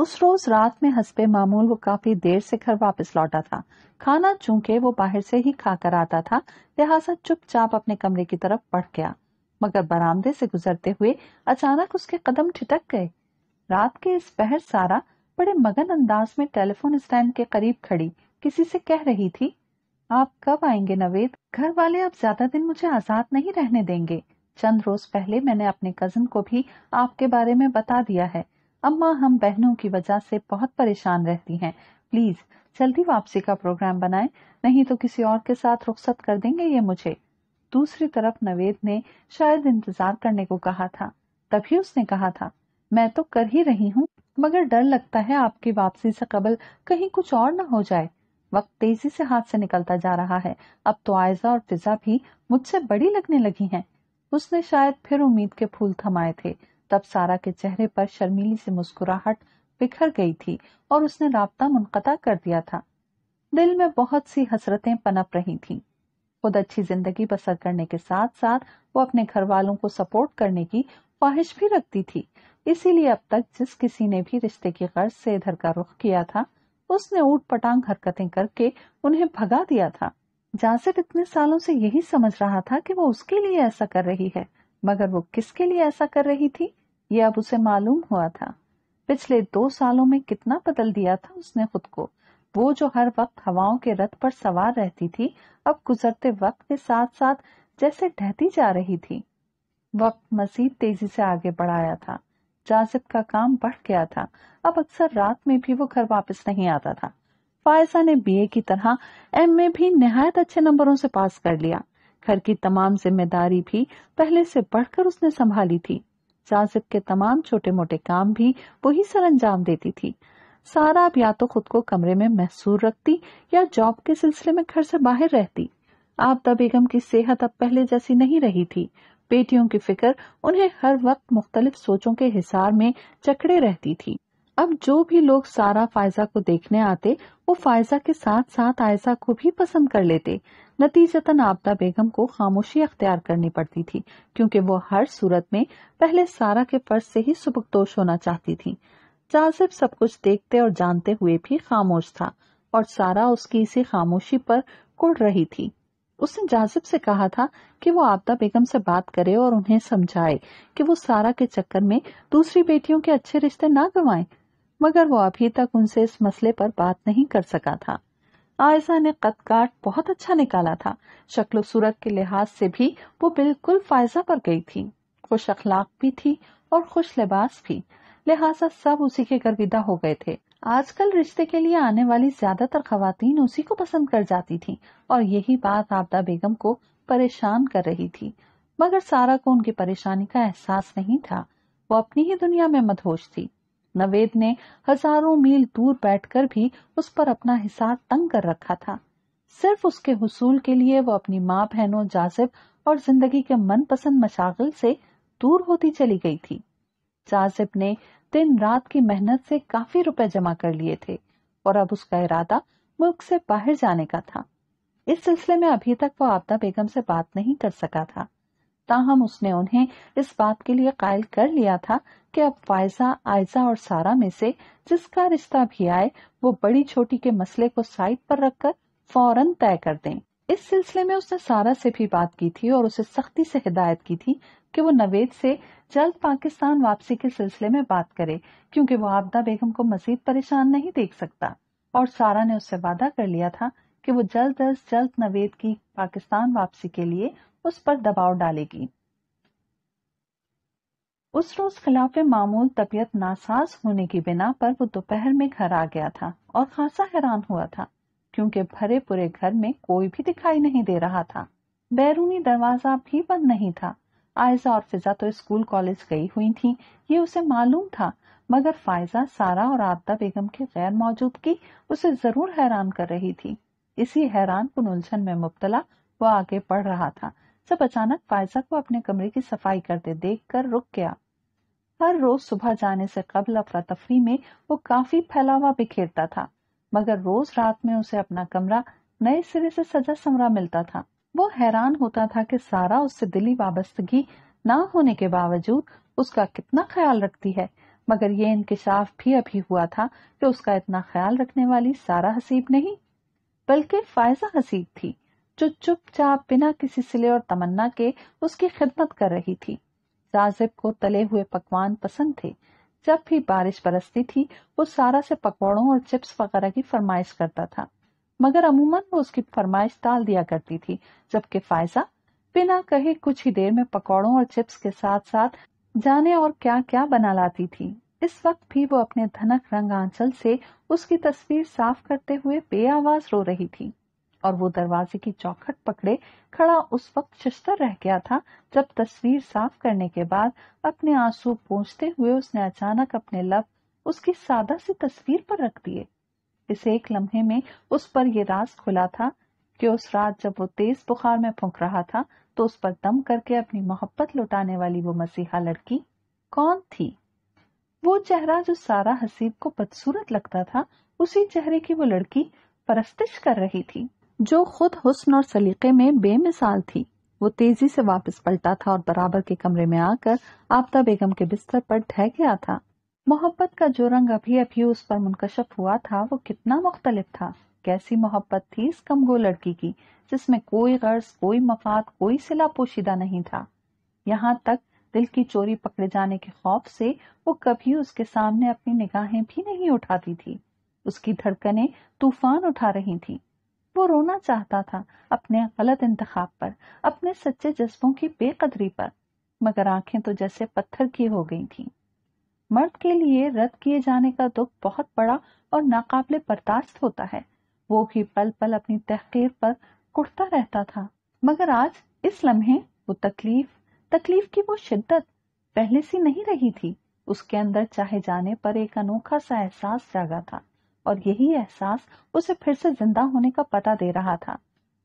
उस रोज रात में हंसपे मामूल वो काफी देर से घर वापस लौटा था खाना चूंकि वो बाहर से ही खाकर आता था लिहाजा चुपचाप अपने कमरे की तरफ बढ़ गया मगर बरामदे से गुजरते हुए अचानक उसके कदम ठिटक गए रात के इस पहर सारा बड़े मगन अंदाज में टेलीफोन स्टैंड के करीब खड़ी किसी से कह रही थी आप कब आएंगे नवेद घर वाले अब ज्यादा दिन मुझे आजाद नहीं रहने देंगे चंद रोज पहले मैंने अपने कजन को भी आपके बारे में बता दिया है अम्मा हम बहनों की वजह से बहुत परेशान रहती हैं प्लीज जल्दी वापसी का प्रोग्राम बनाएं नहीं तो किसी और के साथ रुख्सत कर देंगे ये मुझे दूसरी तरफ नवेद ने शायद इंतजार करने को कहा था तभी उसने कहा था मैं तो कर ही रही हूँ मगर डर लगता है आपकी वापसी से कबल कहीं कुछ और न हो जाए वक्त तेजी से हाथ से निकलता जा रहा है अब तो आयजा और फिजा भी मुझसे बड़ी लगने लगी हैं। उसने शायद फिर उम्मीद के फूल थमाए थे तब सारा के चेहरे पर शर्मीली से मुस्कुराहट बिखर गई थी और उसने रबता मुनकता कर दिया था दिल में बहुत सी हसरतें पनप रही थीं। खुद अच्छी जिंदगी बसर करने के साथ साथ वो अपने घर वालों को सपोर्ट करने की ख्वाहिश भी रखती थी इसीलिए अब तक जिस किसी ने भी रिश्ते की गर्ज से इधर का रुख किया था उसने ऊट पटांग हरकतें करके उन्हें भगा दिया था जासिर इतने सालों से यही समझ रहा था कि वो उसके लिए ऐसा कर रही है मगर वो किसके लिए ऐसा कर रही थी ये अब उसे मालूम हुआ था पिछले दो सालों में कितना बदल दिया था उसने खुद को वो जो हर वक्त हवाओं के रथ पर सवार रहती थी अब गुजरते वक्त के साथ साथ जैसे ढहती जा रही थी वक्त मजीद तेजी से आगे बढ़ाया था जाजिब का काम बढ़ गया था अब अक्सर रात में भी वो घर वापस नहीं आता था फायसा ने बीए की तरह एम ए भी नहायत अच्छे नंबरों से पास कर लिया घर की तमाम जिम्मेदारी भी पहले से बढ़कर उसने संभाली थी जाजिब के तमाम छोटे मोटे काम भी वही सर अंजाम देती थी सारा अब या तो खुद को कमरे में महसूर रखती या जॉब के सिलसिले में घर से बाहर रहती आपदा बेगम की सेहत अब पहले जैसी नहीं रही थी बेटियों की फिक्र उन्हें हर वक्त मुख्तलिफ सोचों के हिसार में चकड़े रहती थी अब जो भी लोग सारा फायजा को देखने आते वो फायजा के साथ साथ आयजा को भी पसंद कर लेते नतीजतन आपदा बेगम को खामोशी अख्तियार करनी पड़ती थी क्योंकि वो हर सूरत में पहले सारा के फर्ज से ही सुबकदोश होना चाहती थी जासिब सब कुछ देखते और जानते हुए भी खामोश था और सारा उसकी इसी खामोशी पर कुड़ रही थी उसने जाजिब से कहा था कि वो आपदा बेगम से बात करे और उन्हें समझाए कि वो सारा के चक्कर में दूसरी बेटियों के अच्छे रिश्ते ना गवाए मगर वो अभी तक उनसे इस मसले पर बात नहीं कर सका था आयसा ने कद काट बहुत अच्छा निकाला था शक्लो सूरत के लिहाज से भी वो बिल्कुल फायजा पर गई थी खुश अखलाक भी थी और खुश लिबास भी लिहाजा सब उसी के घर विदा हो गए थे आजकल रिश्ते के लिए आने वाली ज्यादातर खातन उसी को पसंद कर जाती थीं और यही बात आपदा बेगम को परेशान कर रही थी मगर सारा को उनकी परेशानी का एहसास नहीं था वो अपनी ही दुनिया में मदहोश थी नवेद ने हजारों मील दूर बैठकर भी उस पर अपना हिसार तंग कर रखा था सिर्फ उसके हसूल के लिए वो अपनी माँ बहनों जाजिब और जिंदगी के मनपसंद मशागिल से दूर होती चली गई थी जासिब ने दिन रात की मेहनत से काफी रुपए जमा कर लिए थे और अब उसका इरादा मुल्क से बाहर जाने का था इस सिलसिले में अभी तक वो आपदा बेगम से बात नहीं कर सका था ताहम उसने उन्हें इस बात के लिए कायल कर लिया था कि अब फायजा आयजा और सारा में से जिसका रिश्ता भी आए वो बड़ी छोटी के मसले को साइड पर रखकर फौरन तय कर दें इस सिलसिले में उसने सारा से भी बात की थी और उसे सख्ती से हिदायत की थी कि वो नवेद से जल्द पाकिस्तान वापसी के सिलसिले में बात करे क्योंकि वो आपदा बेगम को मजीद परेशान नहीं देख सकता और सारा ने उससे वादा कर लिया था कि वो जल्द अज जल्द नवेद की पाकिस्तान वापसी के लिए उस पर दबाव डालेगी उस रोज खिलाफ मामूल तबीयत नासाज होने की बिना पर वो दोपहर में घर आ गया था और खासा हैरान हुआ था क्योंकि भरे पूरे घर में कोई भी दिखाई नहीं दे रहा था बैरूनी दरवाजा भी बंद नहीं था आयजा और फिजा तो स्कूल कॉलेज गई हुई थी ये उसे मालूम था मगर फायजा सारा और आपदा बेगम के गैर मौजूदगी उसे जरूर हैरान कर रही थी इसी हैरान कन उलझन में मुबतला वो आगे पढ़ रहा था जब अचानक फायजा को अपने कमरे की सफाई करते देख कर रुक गया हर रोज सुबह जाने से कबल अफरा तफरी में वो काफी फैलावा बिखेरता था मगर रोज रात में उसे अपना कमरा नए सिरे से सजा समरा मिलता था वो हैरान होता था कि सारा उससे दिली वाबस्तगी ना होने के बावजूद उसका कितना ख्याल रखती है मगर ये इंकशाफ भी अभी हुआ था कि उसका इतना ख्याल रखने वाली सारा हसीब नहीं बल्कि फायजा हसीब थी जो चुपचाप बिना किसी सिले और तमन्ना के उसकी खिदमत कर रही थी राजिब को तले हुए पकवान पसंद थे जब भी बारिश बरसती थी वो सारा से पकौड़ों और चिप्स वगैरह की फरमाइश करता था मगर अमूमन वो उसकी फरमाइश टाल दिया करती थी जबकि फायजा बिना कहे कुछ ही देर में पकौड़ों और चिप्स के साथ साथ जाने और क्या क्या बना लाती थी इस वक्त भी वो अपने धनक रंग आंचल से उसकी तस्वीर साफ करते हुए बे रो रही थी और वो दरवाजे की चौखट पकड़े खड़ा उस वक्त शिस्तर रह गया था जब तस्वीर साफ करने के बाद अपने आंसू पोंछते हुए उसने अचानक अपने लब उसकी सादा सी तस्वीर पर रख दिए इस एक लम्हे में उस पर यह राज खुला था कि उस रात जब वो तेज बुखार में फूक रहा था तो उस पर दम करके अपनी मोहब्बत लुटाने वाली वो मसीहा लड़की कौन थी वो चेहरा जो सारा हसीब को बदसूरत लगता था उसी चेहरे की वो लड़की परस्तिश कर रही थी जो खुद हुस्न और सलीके में बेमिसाल थी वो तेजी से वापस पलटा था और बराबर के कमरे में आकर आपदा बेगम के बिस्तर पर ढह गया था मोहब्बत का जो रंग अभी अभी उस पर मुनकशफ हुआ था वो कितना मुख्तलिफ था कैसी मोहब्बत थी इस कमगो लड़की की जिसमें कोई गर्ज कोई मफाद कोई सिला पोशीदा नहीं था यहाँ तक दिल की चोरी पकड़े जाने के खौफ से वो कभी उसके सामने अपनी निगाहें भी नहीं उठाती थी उसकी धड़कनें तूफान उठा रही थी वो रोना चाहता था अपने गलत इंतखाब पर अपने सच्चे जज्बों की बेकदरी पर मगर आंखें तो जैसे पत्थर की हो गई थीं। मर्द के लिए रद्द किए जाने का दुख बहुत बड़ा और नाकाबले बर्दाश्त होता है वो भी पल पल अपनी तहकीर पर कुटता रहता था मगर आज इस लम्हे वो तकलीफ तकलीफ की वो शिद्दत पहले सी नहीं रही थी उसके अंदर चाहे जाने पर एक अनोखा सा एहसास जागा था और यही एहसास उसे फिर से जिंदा होने का पता दे रहा था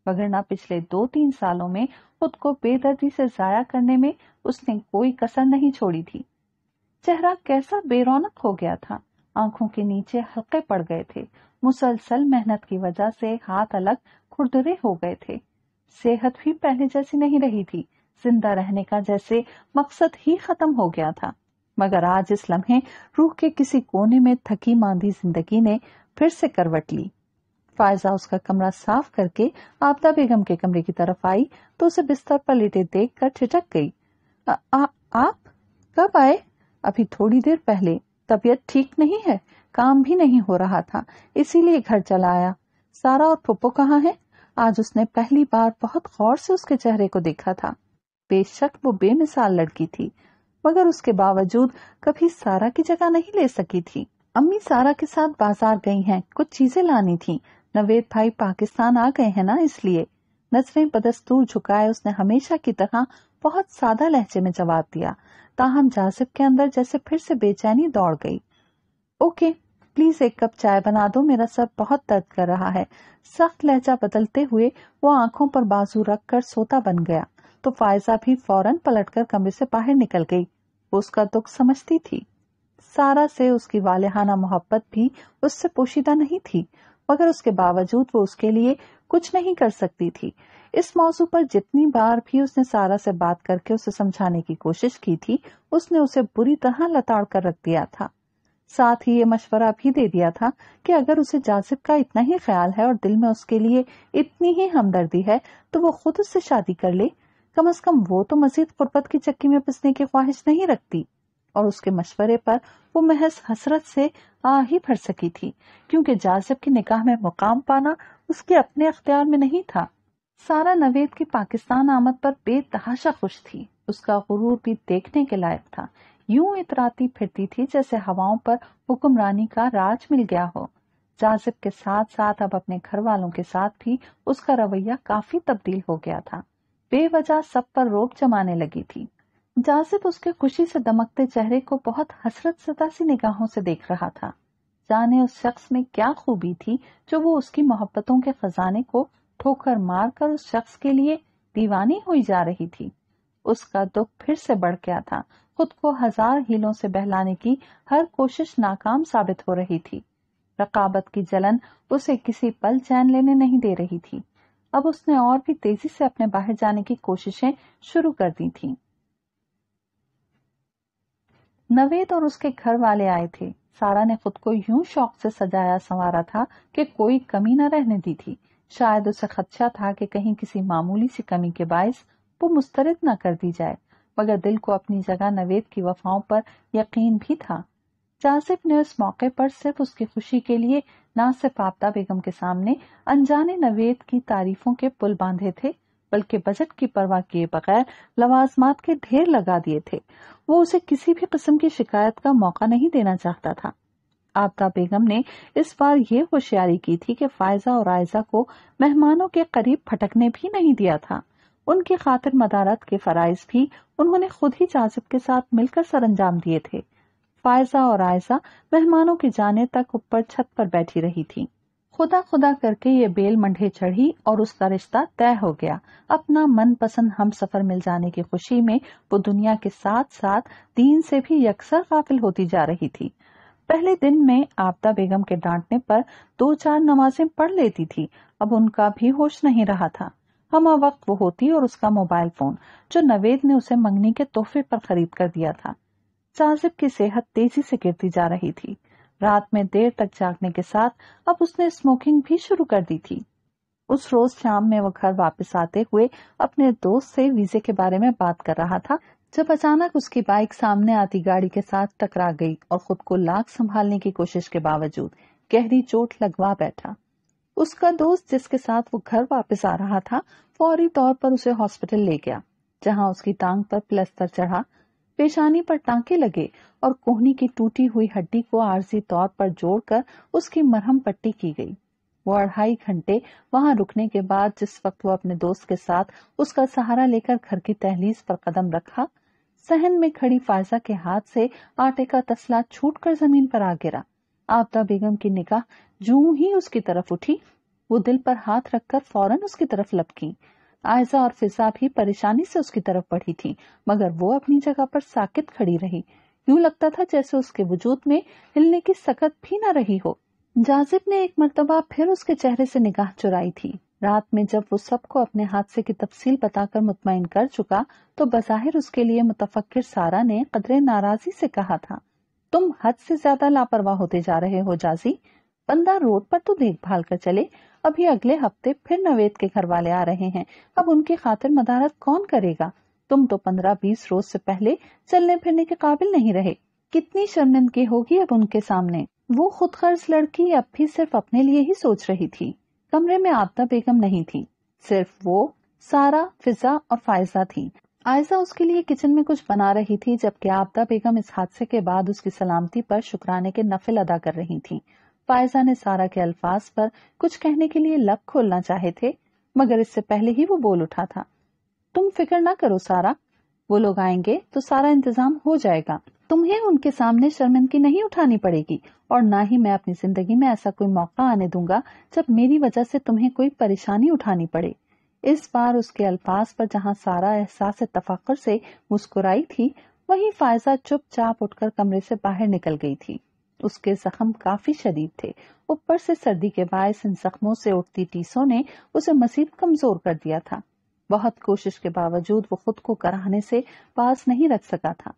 वगरना पिछले दो तीन सालों में खुद को बेदर्दी से जाया करने में उसने कोई कसर नहीं छोड़ी थी चेहरा कैसा बेरोनक हो गया था आंखों के नीचे हल्के पड़ गए थे मुसलसल मेहनत की वजह से हाथ अलग खुरदरे हो गए थे सेहत भी पहले जैसी नहीं रही थी जिंदा रहने का जैसे मकसद ही खत्म हो गया था मगर आज इस लम्हे रूह के किसी कोने में थकी मांदी जिंदगी ने फिर से करवट ली फायजा उसका कमरा साफ करके आपदा बेगम के कमरे की तरफ आई तो उसे बिस्तर पर लेटे देख कर छिटक गई आ, आ, आप कब आए अभी थोड़ी देर पहले तबीयत ठीक नहीं है काम भी नहीं हो रहा था इसीलिए घर चला आया सारा और पुप्पो कहाँ है आज उसने पहली बार बहुत गौर से उसके चेहरे को देखा था बेशक वो बेमिसाल लड़की थी मगर उसके बावजूद कभी सारा की जगह नहीं ले सकी थी अम्मी सारा के साथ बाजार गई हैं कुछ चीजें लानी थी नवेद भाई पाकिस्तान आ गए हैं ना इसलिए नजरें बदस्तूर झुकाए उसने हमेशा की तरह बहुत सादा लहजे में जवाब दिया ताहम जासिब के अंदर जैसे फिर से बेचैनी दौड़ गई ओके प्लीज एक कप चाय बना दो मेरा सर बहुत दर्द कर रहा है सख्त लहजा बदलते हुए वो आंखों पर बाजू रख कर सोता बन गया तो फायजा भी फौरन पलटकर कमरे से बाहर निकल गई वो उसका दुख समझती थी सारा से उसकी वालेहाना मोहब्बत भी उससे पोशीदा नहीं थी मगर उसके बावजूद वो उसके लिए कुछ नहीं कर सकती थी इस मौजू पर जितनी बार भी उसने सारा से बात करके उसे समझाने की कोशिश की थी उसने उसे बुरी तरह लताड़ कर रख दिया था साथ ही ये मशवरा भी दे दिया था कि अगर उसे जासिब का इतना ही ख्याल है और दिल में उसके लिए इतनी ही हमदर्दी है तो वो खुद उससे शादी कर ले कम अज कम वो तो मजीद फुर्बत की चक्की में पिसने की ख्वाहिश नहीं रखती और उसके मशवरे पर वो महज हसरत से आ ही भर सकी थी क्योंकि जाजब की निकाह में मुकाम पाना उसके अपने अख्तियार में नहीं था सारा नवेद की पाकिस्तान आमद पर बेतहाशा खुश थी उसका गुरूर भी देखने के लायक था यूं इतराती फिरती थी जैसे हवाओं पर हुक्मरानी का राज मिल गया हो जाजिब के साथ साथ अब अपने घर वालों के साथ भी उसका रवैया काफी तब्दील हो गया था बेवजह सब पर रोक जमाने लगी थी जासिब उसके खुशी से दमकते चेहरे को बहुत हसरत सदा सी निगाहों से देख रहा था जाने उस शख्स में क्या खूबी थी जो वो उसकी मोहब्बतों के खजाने को ठोकर मारकर उस शख्स के लिए दीवानी हुई जा रही थी उसका दुख फिर से बढ़ गया था खुद को हजार हीलों से बहलाने की हर कोशिश नाकाम साबित हो रही थी रकाबत की जलन उसे किसी पल चैन लेने नहीं दे रही थी अब उसने और भी तेजी से अपने बाहर जाने की कोशिशें शुरू कर दी थीं। नवेद और उसके घर वाले आए थे सारा ने खुद को यूं शौक से सजाया संवारा था कि कोई कमी न रहने दी थी शायद उसे खदशा था कि कहीं किसी मामूली सी कमी के बायस वो मुस्तरद न कर दी जाए मगर दिल को अपनी जगह नवेद की वफाओं पर यकीन भी था जासिफ ने उस मौके पर सिर्फ उसकी खुशी के लिए ना सिर्फ आपदा बेगम के सामने अनजाने नवेद की तारीफों के पुल बांधे थे बल्कि बजट की परवाह किए बगैर लवाजमात के ढेर लगा दिए थे वो उसे किसी भी किस्म की शिकायत का मौका नहीं देना चाहता था आपदा बेगम ने इस बार ये होशियारी की थी कि फायजा और आयजा को मेहमानों के करीब फटकने भी नहीं दिया था उनकी खातिर मदारत के फराइज भी उन्होंने खुद ही जाजिब के साथ मिलकर सर अंजाम दिए थे फायजा और आयजा मेहमानों के जाने तक ऊपर छत पर बैठी रही थीं। खुदा खुदा करके ये बेल मंडे चढ़ी और उसका रिश्ता तय हो गया अपना मन पसंद हम सफर मिल जाने की खुशी में वो दुनिया के साथ साथ दीन से भी यकसर काफिल होती जा रही थी पहले दिन में आपदा बेगम के डांटने पर दो चार नमाजें पढ़ लेती थी अब उनका भी होश नहीं रहा था हम वक्त वो होती और उसका मोबाइल फोन जो नवेद ने उसे मंगनी के तोहफे पर खरीद कर दिया था साजिब की सेहत तेजी से गिरती जा रही थी रात में देर तक जागने के साथ अब उसने स्मोकिंग भी शुरू कर दी थी उस रोज शाम में वह घर वापस आते हुए अपने दोस्त से वीजे के बारे में बात कर रहा था जब अचानक उसकी बाइक सामने आती गाड़ी के साथ टकरा गई और खुद को लाख संभालने की कोशिश के बावजूद गहरी चोट लगवा बैठा उसका दोस्त जिसके साथ वो घर वापस आ रहा था फौरी तौर पर उसे हॉस्पिटल ले गया जहां उसकी टांग पर प्लस्तर चढ़ा पेशानी पर टांके लगे और कोहनी की टूटी हुई हड्डी को आरजी तौर पर जोड़कर उसकी मरहम पट्टी की गई वो अढ़ाई घंटे वहां रुकने के बाद जिस वक्त वो अपने दोस्त के साथ उसका सहारा लेकर घर की तहलीज पर कदम रखा सहन में खड़ी फायजा के हाथ से आटे का तसला छूट कर जमीन पर आ गिरा आपदा बेगम की निगाह जू ही उसकी तरफ उठी वो दिल पर हाथ रखकर फौरन उसकी तरफ लपकी आयजा और फिजा भी परेशानी से उसकी तरफ बढ़ी थी मगर वो अपनी जगह पर साकित खड़ी रही यूं लगता था जैसे उसके वजूद में हिलने की सकत भी न रही हो जाजिब ने एक मरतबा फिर उसके चेहरे से निगाह चुराई थी रात में जब वो सबको अपने हादसे की तफसील बताकर मुतमिन कर चुका तो बजाहिर उसके लिए मुतफक्र सारा ने कदरे नाराजी से कहा था तुम हद से ज्यादा लापरवाह होते जा रहे हो जाजी बंदा रोड पर तो देखभाल कर चले अभी अगले हफ्ते फिर नवेद के घर वाले आ रहे हैं अब उनकी खातिर मदारत कौन करेगा तुम तो पंद्रह बीस रोज से पहले चलने फिरने के काबिल नहीं रहे कितनी शर्मिंदगी होगी अब उनके सामने वो खुद खर्च लड़की अब भी सिर्फ अपने लिए ही सोच रही थी कमरे में आपदा बेगम नहीं थी सिर्फ वो सारा फिजा और फायजा थी आयजा उसके लिए किचन में कुछ बना रही थी जबकि आपदा बेगम इस हादसे के बाद उसकी सलामती पर शुक्राने के नफिल अदा कर रही थी फायजा ने सारा के अल्फाज पर कुछ कहने के लिए लब खोलना चाहे थे मगर इससे पहले ही वो बोल उठा था तुम फिक्र ना करो सारा वो लोग आएंगे तो सारा इंतजाम हो जाएगा तुम्हें उनके सामने शर्मिंदगी नहीं उठानी पड़ेगी और ना ही मैं अपनी जिंदगी में ऐसा कोई मौका आने दूंगा जब मेरी वजह से तुम्हें कोई परेशानी उठानी पड़े इस बार उसके अल्फाज पर जहाँ सारा एहसास तफाकर से मुस्कुराई थी वहीं फायजा चुपचाप उठकर कमरे से बाहर निकल गई थी उसके जख्म काफी शदीद थे ऊपर से सर्दी के बायस इन जख्मों से उठती टीसों ने उसे मसीब कमजोर कर दिया था बहुत कोशिश के बावजूद वो खुद को कराने से पास नहीं रख सका था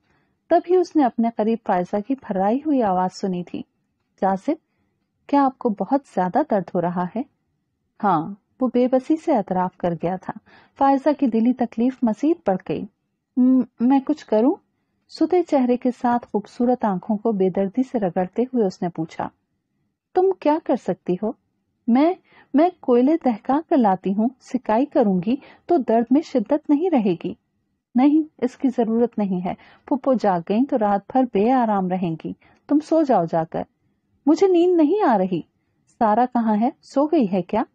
तभी उसने अपने करीब फायजा की फर्राई हुई आवाज सुनी थी जासिब क्या आपको बहुत ज्यादा दर्द हो रहा है हाँ वो बेबसी से अतराफ कर गया था फायजा की दिली तकलीफ मसीद पड़ गई मैं कुछ करूं सुते चेहरे के साथ खूबसूरत आंखों को बेदर्दी से रगड़ते हुए उसने पूछा तुम क्या कर सकती हो मैं मैं कोयले दहका कर लाती हूँ सिकाई करूंगी तो दर्द में शिद्दत नहीं रहेगी नहीं इसकी जरूरत नहीं है पुप्पो जाग गई तो रात भर बे आराम रहेंगी तुम सो जाओ जाकर मुझे नींद नहीं आ रही सारा कहाँ है सो गई है क्या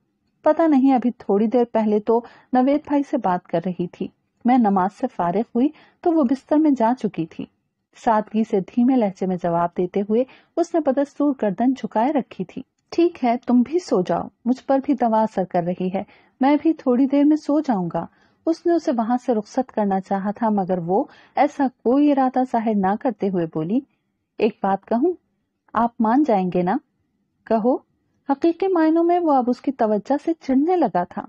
पता नहीं अभी थोड़ी देर पहले तो नवेद भाई से बात कर रही थी मैं नमाज से फारिग हुई तो वो बिस्तर में जा चुकी थी सादगी से धीमे लहजे में जवाब देते हुए उसने बदस्तूर गर्दन झुकाए रखी थी ठीक है तुम भी सो जाओ मुझ पर भी दवा असर कर रही है मैं भी थोड़ी देर में सो जाऊंगा उसने उसे वहां से रुखसत करना चाहा था मगर वो ऐसा कोई इरादा जाहिर ना करते हुए बोली एक बात कहूँ आप मान जाएंगे ना कहो हकीकी मायनों में वो अब उसकी तवज्जा से चिड़ने लगा था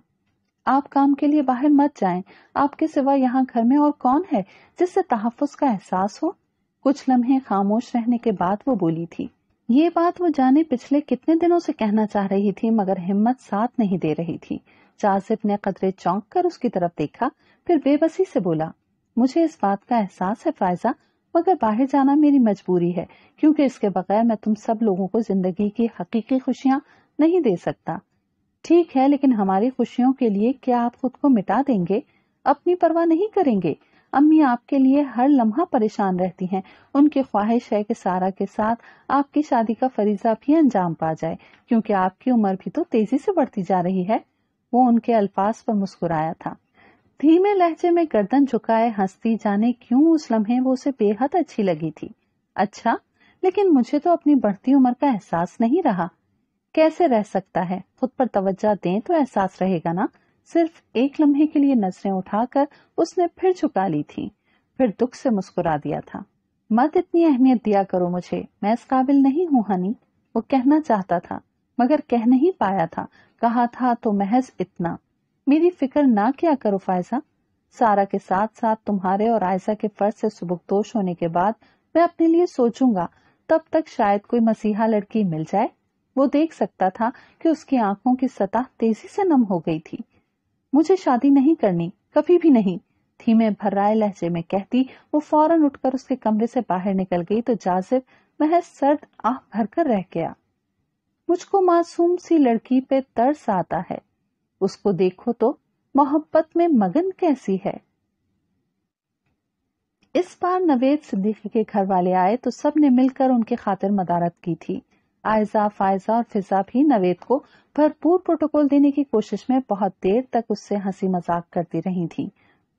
आप काम के लिए बाहर मत जाएं। आपके सिवा यहाँ घर में और कौन है जिससे तहफ़ का एहसास हो कुछ लम्हे खामोश रहने के बाद वो बोली थी ये बात वो जाने पिछले कितने दिनों से कहना चाह रही थी मगर हिम्मत साथ नहीं दे रही थी जासिफ ने कदरे चौंक कर उसकी तरफ देखा फिर बेबसी से बोला मुझे इस बात का एहसास है फायजा मगर बाहर जाना मेरी मजबूरी है क्योंकि इसके बगैर मैं तुम सब लोगों को जिंदगी की हकीकी खुशियाँ नहीं दे सकता ठीक है लेकिन हमारी खुशियों के लिए क्या आप खुद को मिटा देंगे अपनी परवाह नहीं करेंगे अम्मी आपके लिए हर लम्हा परेशान रहती हैं उनकी ख्वाहिश है कि सारा के साथ आपकी शादी का फरीजा भी अंजाम पा जाए क्योंकि आपकी उम्र भी तो तेजी से बढ़ती जा रही है वो उनके अल्फाज पर मुस्कुराया था धीमे लहजे में गर्दन झुकाए हंसती जाने क्यों उस लम्हे वो उसे बेहद अच्छी लगी थी अच्छा लेकिन मुझे तो अपनी बढ़ती उम्र का एहसास नहीं रहा कैसे रह सकता है खुद पर तवज्जा दें तो एहसास रहेगा ना सिर्फ एक लम्हे के लिए नजरें उठाकर उसने फिर झुका ली थी फिर दुख से मुस्कुरा दिया था मत इतनी अहमियत दिया करो मुझे मैं इस काबिल नहीं हूँ हनी वो कहना चाहता था मगर कह नहीं पाया था कहा था तो महज इतना मेरी फिक्र ना किया करो फायजा सारा के साथ साथ तुम्हारे और आयसा के फर्ज से सुबुकदोश होने के बाद मैं अपने लिए सोचूंगा तब तक शायद कोई मसीहा लड़की मिल जाए वो देख सकता था कि उसकी आंखों की सतह तेजी से नम हो गई थी मुझे शादी नहीं करनी कभी भी नहीं धीमे भर्राए लहजे में कहती वो फौरन उठकर उसके कमरे से बाहर निकल गई तो जाजिब महज सर्द आह भरकर रह गया मुझको मासूम सी लड़की पे तरस आता है उसको देखो तो मोहब्बत में मगन कैसी है इस बार नवेद सिद्दीकी के घर वाले आए तो सब ने मिलकर उनके खातिर मदारत की थी आयजा फायजा और फिजा भी नवेद को भरपूर प्रोटोकॉल देने की कोशिश में बहुत देर तक उससे हंसी मजाक करती रही थी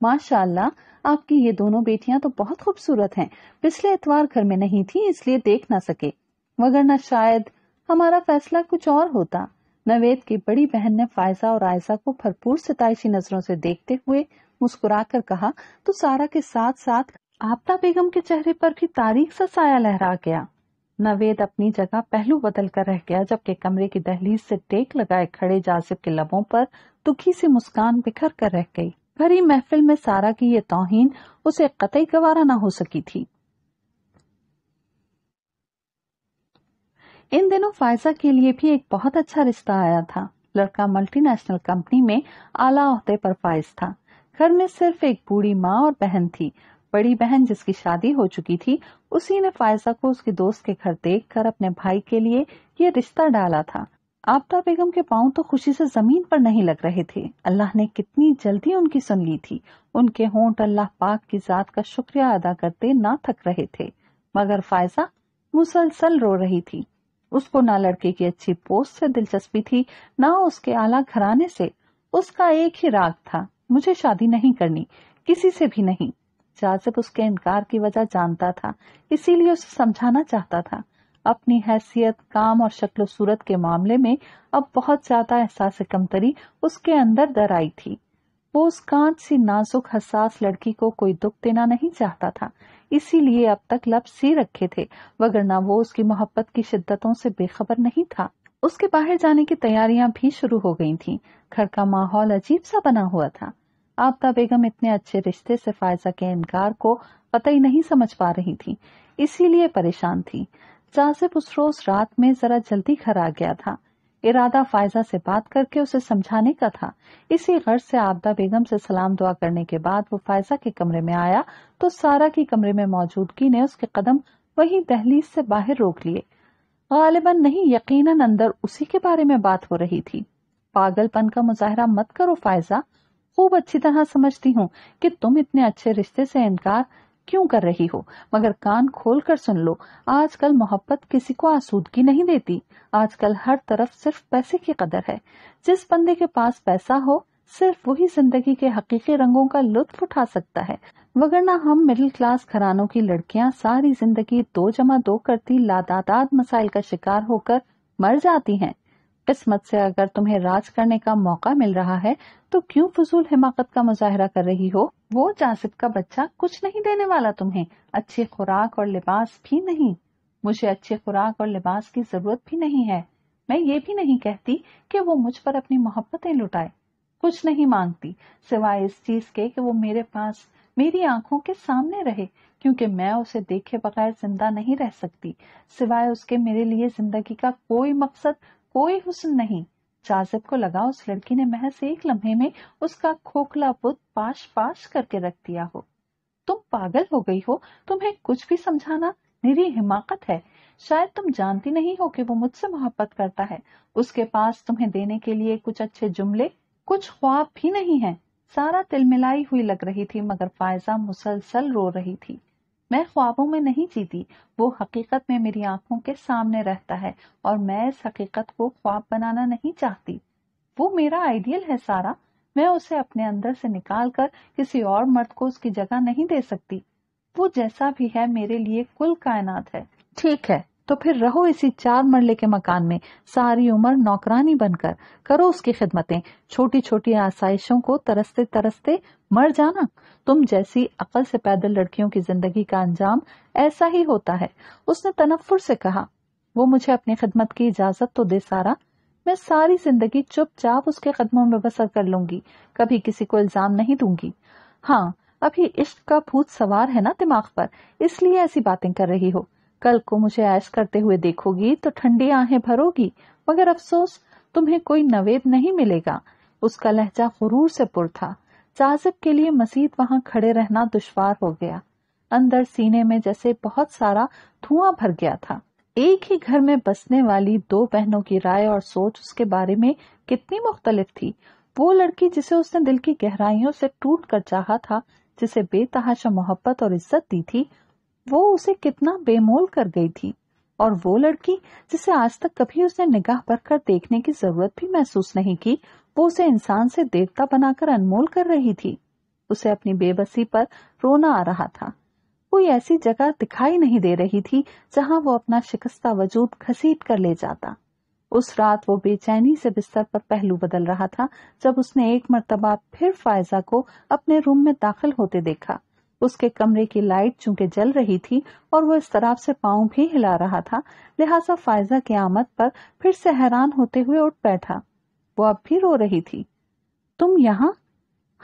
माशाला आपकी ये दोनों बेटियां तो बहुत खूबसूरत हैं पिछले इतवार घर में नहीं थी इसलिए देख ना सके वगरना शायद हमारा फैसला कुछ और होता नवेद की बड़ी बहन ने फायजा और आयजा को भरपूर सितायशी नजरों से देखते हुए मुस्कुरा कर कहा तो सारा के साथ साथ आपता बेगम के चेहरे पर भी तारीख सा साया लहरा गया नवेद अपनी जगह पहलू बदल कर रह गया जबकि कमरे की दहलीज से टेक लगाए खड़े जासिब के लबों पर दुखी सी मुस्कान बिखर कर रह गई भरी महफिल में सारा की ये तोहिन उसे कतई गवारा ना हो सकी थी इन दिनों फायजा के लिए भी एक बहुत अच्छा रिश्ता आया था लड़का मल्टीनेशनल कंपनी में आला अहदे पर फायज था घर में सिर्फ एक बूढ़ी माँ और बहन थी बड़ी बहन जिसकी शादी हो चुकी थी उसी ने फायजा को उसके दोस्त के घर देख कर अपने भाई के लिए ये रिश्ता डाला था आपता बेगम के पाँव तो खुशी से जमीन पर नहीं लग रहे थे अल्लाह ने कितनी जल्दी उनकी सुन ली थी उनके होंठ अल्लाह पाक की जात का शुक्रिया अदा करते ना थक रहे थे मगर फायजा मुसलसल रो रही थी उसको ना लड़के की अच्छी पोस्ट से दिलचस्पी थी ना उसके आला घराने से उसका एक ही राग था मुझे शादी नहीं करनी किसी से भी नहीं जाजिब उसके इनकार की वजह जानता था इसीलिए उसे समझाना चाहता था अपनी हैसियत काम और शक्ल सूरत के मामले में अब बहुत ज्यादा एहसास कमतरी उसके अंदर दर आई थी वो उस कांच सी नाजुक हसास लड़की को कोई दुख देना नहीं चाहता था इसीलिए अब तक लब सी रखे थे वगरना वो उसकी मोहब्बत की शिद्दतों से बेखबर नहीं था उसके बाहर जाने की तैयारियां भी शुरू हो गई थीं। घर का माहौल अजीब सा बना हुआ था आपदा बेगम इतने अच्छे रिश्ते से फायजा के इनकार को पता ही नहीं समझ पा रही थी इसीलिए परेशान थी जासिब उस रोज रात में जरा जल्दी घर आ गया था इरादा फायजा से बात करके उसे समझाने का था इसी गर्ज से आपदा बेगम से सलाम दुआ करने के बाद वो फायजा के कमरे में आया तो सारा की कमरे में मौजूदगी ने उसके कदम वही दहलीज से बाहर रोक लिए गालिबन नहीं यकीनन अंदर उसी के बारे में बात हो रही थी पागलपन का मुजाहरा मत करो फायजा खूब अच्छी तरह समझती हूँ कि तुम इतने अच्छे रिश्ते से इनकार क्यों कर रही हो मगर कान खोल कर सुन लो आजकल मोहब्बत किसी को आसूदगी नहीं देती आजकल हर तरफ सिर्फ पैसे की कदर है जिस बंदे के पास पैसा हो सिर्फ वही जिंदगी के हकीकी रंगों का लुत्फ उठा सकता है वगरना हम मिडिल क्लास घरानों की लड़कियां सारी जिंदगी दो जमा दो करती लादादाद मसाइल का शिकार होकर मर जाती हैं किस्मत से अगर तुम्हें राज करने का मौका मिल रहा है तो क्यों फजूल हिमाकत का मुजाहरा कर रही हो वो जासिब का बच्चा कुछ नहीं देने वाला तुम्हें अच्छी खुराक और लिबास भी नहीं मुझे अच्छी खुराक और लिबास की जरूरत भी नहीं है मैं ये भी नहीं कहती कि वो मुझ पर अपनी मोहब्बतें लुटाए कुछ नहीं मांगती सिवाय इस चीज के कि वो मेरे पास मेरी आंखों के सामने रहे क्योंकि मैं उसे देखे बगैर जिंदा नहीं रह सकती सिवाय उसके मेरे लिए जिंदगी का कोई मकसद कोई हुस्न नहीं जाजिब को लगा उस लड़की ने महज एक लम्हे में उसका खोखला बुत पाश पाश करके रख दिया हो तुम पागल हो गई हो तुम्हें कुछ भी समझाना मेरी हिमाकत है शायद तुम जानती नहीं हो कि वो मुझसे मोहब्बत करता है उसके पास तुम्हें देने के लिए कुछ अच्छे जुमले कुछ ख्वाब भी नहीं है सारा तिलमिलाई हुई लग रही थी मगर फायजा मुसलसल रो रही थी मैं ख्वाबों में नहीं जीती वो हकीकत में मेरी आंखों के सामने रहता है और मैं इस हकीकत को ख्वाब बनाना नहीं चाहती वो मेरा आइडियल है सारा मैं उसे अपने अंदर से निकाल कर किसी और मर्द को उसकी जगह नहीं दे सकती वो जैसा भी है मेरे लिए कुल कायनात है ठीक है तो फिर रहो इसी चार मरले के मकान में सारी उम्र नौकरानी बनकर करो उसकी खिदमतें छोटी छोटी आसाइशों को तरसते तरसते मर जाना तुम जैसी अकल से पैदल लड़कियों की जिंदगी का अंजाम ऐसा ही होता है उसने तनफुर से कहा वो मुझे अपनी खिदमत की इजाजत तो दे सारा मैं सारी जिंदगी चुपचाप उसके कदमों में बसर कर लूंगी कभी किसी को इल्जाम नहीं दूंगी हाँ अभी इश्क का भूत सवार है ना दिमाग पर इसलिए ऐसी बातें कर रही हो कल को मुझे ऐश करते हुए देखोगी तो ठंडी आहें भरोगी मगर अफसोस तुम्हें कोई नवेद नहीं मिलेगा उसका लहजा गुरूर से पुर था जाजिब के लिए मसीद वहां खड़े रहना दुश्वार हो गया अंदर सीने में जैसे बहुत सारा धुआं भर गया था एक ही घर में बसने वाली दो बहनों की राय और सोच उसके बारे में कितनी मुख्तलिफ थी वो लड़की जिसे उसने दिल की गहराइयों से टूट कर चाहा था जिसे बेतहाशा मोहब्बत और इज्जत दी थी वो उसे कितना बेमोल कर गई थी और वो लड़की जिसे आज तक कभी उसने निगाह भर कर देखने की जरूरत भी महसूस नहीं की वो उसे इंसान से देवता बनाकर अनमोल कर रही थी उसे अपनी बेबसी पर रोना आ रहा था कोई ऐसी जगह दिखाई नहीं दे रही थी जहां वो अपना शिकस्ता वजूद घसीट कर ले जाता उस रात वो बेचैनी से बिस्तर पर पहलू बदल रहा था जब उसने एक मरतबा फिर फायजा को अपने रूम में दाखिल होते देखा उसके कमरे की लाइट चूंकि जल रही थी और वो इस तरफ से पांव भी हिला रहा था लिहाजा फायजा की आमद पर फिर से हैरान होते हुए उठ बैठा वो अब भी रो रही थी तुम यहाँ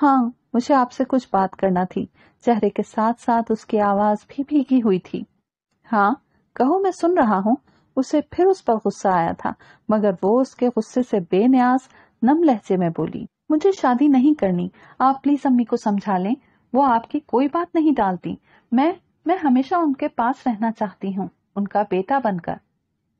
हाँ मुझे आपसे कुछ बात करना थी चेहरे के साथ साथ उसकी आवाज भी भीगी हुई थी हाँ कहो मैं सुन रहा हूँ उसे फिर उस पर गुस्सा आया था मगर वो उसके गुस्से से बेन्याज नम लहजे में बोली मुझे शादी नहीं करनी आप प्लीज अम्मी को समझा लें वो आपकी कोई बात नहीं डालती मैं मैं हमेशा उनके पास रहना चाहती हूँ उनका बेटा बनकर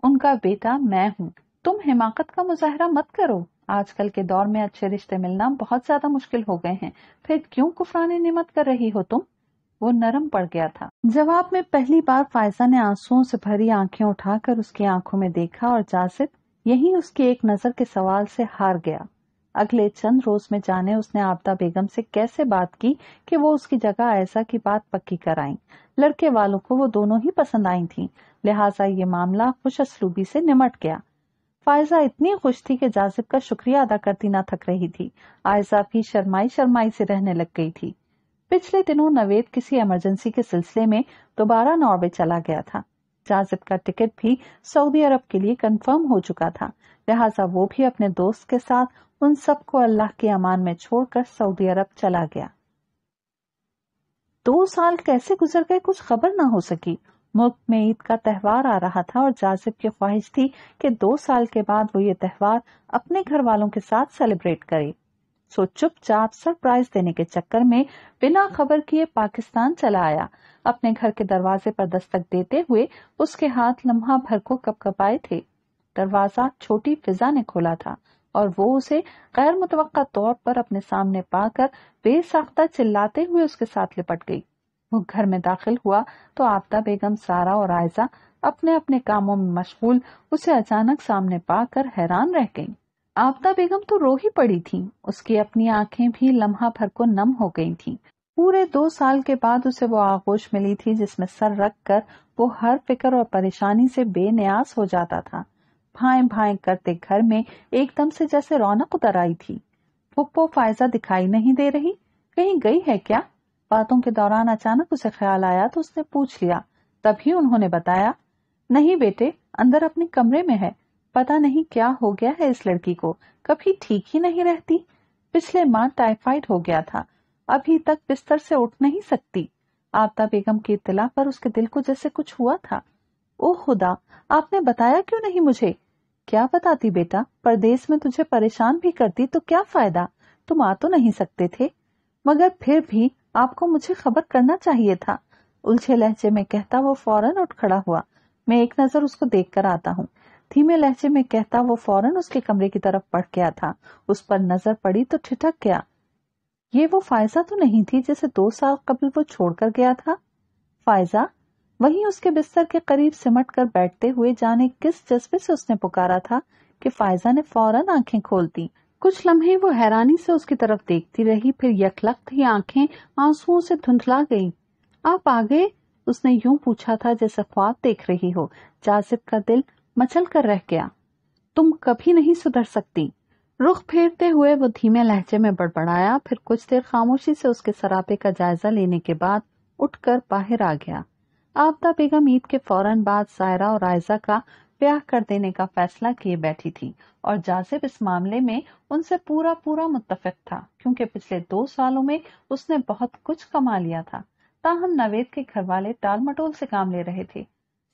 उनका बेटा मैं हूँ तुम हिमाकत का मुजाहरा मत करो आजकल के दौर में अच्छे रिश्ते मिलना बहुत ज्यादा मुश्किल हो गए हैं फिर क्यों कुफरान निमत कर रही हो तुम वो नरम पड़ गया था जवाब में पहली बार फायजा ने आंसुओं से भरी आंखें उठाकर उसकी आंखों में देखा और जासिद यही उसकी एक नजर के सवाल से हार गया अगले चंद रोज में जाने उसने आपदा बेगम से कैसे बात की कि वो उसकी जगह ऐसा की बात पक्की आई लड़के वालों को वो दोनों ही पसंद आई थी लिहाजा ये मामला खुश असलूबी से निमट गया फायजा इतनी खुश थी कि जाजिब का शुक्रिया अदा करती ना थक रही थी आयजा भी शर्माई शर्माई से रहने लग गई थी पिछले दिनों नवेद किसी इमरजेंसी के सिलसिले में दोबारा नॉर्वे चला गया था जाजिब का टिकट भी सऊदी अरब के लिए कंफर्म हो चुका था लिहाजा वो भी अपने दोस्त के साथ उन सबको अल्लाह के अमान में छोड़कर सऊदी अरब चला गया दो साल कैसे गुजर गए कुछ खबर ना हो सकी मुल्क में ईद का त्योहार आ रहा था और जाजिब की ख्वाहिश थी कि दो साल के बाद वो ये त्यौहार अपने घर वालों के साथ सेलिब्रेट करे सो चुपचाप सरप्राइज देने के चक्कर में बिना खबर किए पाकिस्तान चला आया अपने घर के दरवाजे पर दस्तक देते हुए उसके हाथ लम्हा भर को कपकपाए थे दरवाजा छोटी फिजा ने खोला था और वो उसे गैर मुतव तौर पर अपने सामने पाकर बेसाख्ता चिल्लाते हुए उसके साथ लिपट गई वो घर में दाखिल हुआ तो आपदा बेगम सारा और आयजा अपने अपने कामों में मशगूल उसे अचानक सामने पाकर हैरान रह गईं। आपदा बेगम तो रो ही पड़ी थी उसकी अपनी आंखें भी लम्हा भर को नम हो गई थी पूरे दो साल के बाद उसे वो आगोश मिली थी जिसमें सर रख कर वो हर फिक्र और परेशानी से बेनियास हो जाता था भाए भाए करते घर में एकदम से जैसे रौनक उतर आई थी पुप्पो फायजा दिखाई नहीं दे रही कहीं गई है क्या बातों के दौरान अचानक उसे ख्याल आया तो उसने पूछ लिया तभी उन्होंने बताया नहीं बेटे अंदर अपने कमरे में है पता नहीं क्या हो गया है इस लड़की को कभी ठीक ही नहीं रहती पिछले माह टाइफाइड हो गया था अभी तक बिस्तर से उठ नहीं सकती आपदा बेगम की इतला पर उसके दिल को जैसे कुछ हुआ था ओह खुदा आपने बताया क्यों नहीं मुझे क्या बताती बेटा परदेश में तुझे परेशान भी करती तो क्या फायदा तुम आ तो नहीं सकते थे मगर फिर भी आपको मुझे खबर करना चाहिए था उलझे लहजे में कहता वो फौरन उठ खड़ा हुआ मैं एक नजर उसको देख कर आता हूँ धीमे लहजे में कहता वो फौरन उसके कमरे की तरफ पड़ गया था उस पर नजर पड़ी तो ठिठक गया ये वो फायजा तो नहीं थी जैसे दो साल कबल वो छोड़कर गया था फायजा वहीं उसके बिस्तर के करीब सिमट कर बैठते हुए जाने किस जज्बे से उसने पुकारा था कि फायजा ने फौरन आंखें खोल दी कुछ लम्हे वो हैरानी से उसकी तरफ देखती रही फिर यकलक थी आंखें आंसुओं से धुंधला गई आप आ गए उसने यूं पूछा था जैसे ख्वाब देख रही हो जासिब का दिल मचल कर रह गया तुम कभी नहीं सुधर सकती रुख फेरते हुए वो धीमे लहजे में बड़बड़ाया फिर कुछ देर खामोशी से उसके सरापे का जायजा लेने के बाद उठकर बाहर आ गया आपदा बेगम ईद के फौरन बाद सायरा और आयजा का ब्याह कर देने का फैसला किए बैठी थी और जासिब इस मामले में उनसे पूरा पूरा मुतफिक था क्योंकि पिछले दो सालों में उसने बहुत कुछ कमा लिया था ताहम नवेद के घर वाले टाल मटोल से काम ले रहे थे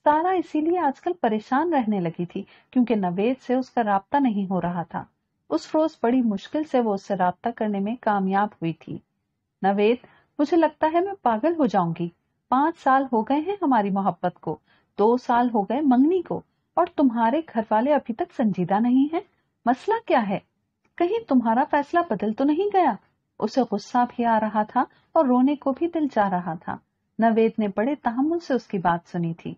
सारा इसीलिए आजकल परेशान रहने लगी थी क्योंकि नवेद से उसका रबता नहीं हो रहा था उस रोज बड़ी मुश्किल से वो उससे रबता करने में कामयाब हुई थी नवेद मुझे लगता है मैं पागल हो जाऊंगी पांच साल हो गए हैं हमारी मोहब्बत को दो साल हो गए मंगनी को और तुम्हारे घर वाले अभी तक संजीदा नहीं है मसला क्या है कहीं तुम्हारा फैसला बदल तो नहीं गया उसे गुस्सा भी आ रहा था और रोने को भी दिल जा रहा था नवेद ने बड़े तहमुल से उसकी बात सुनी थी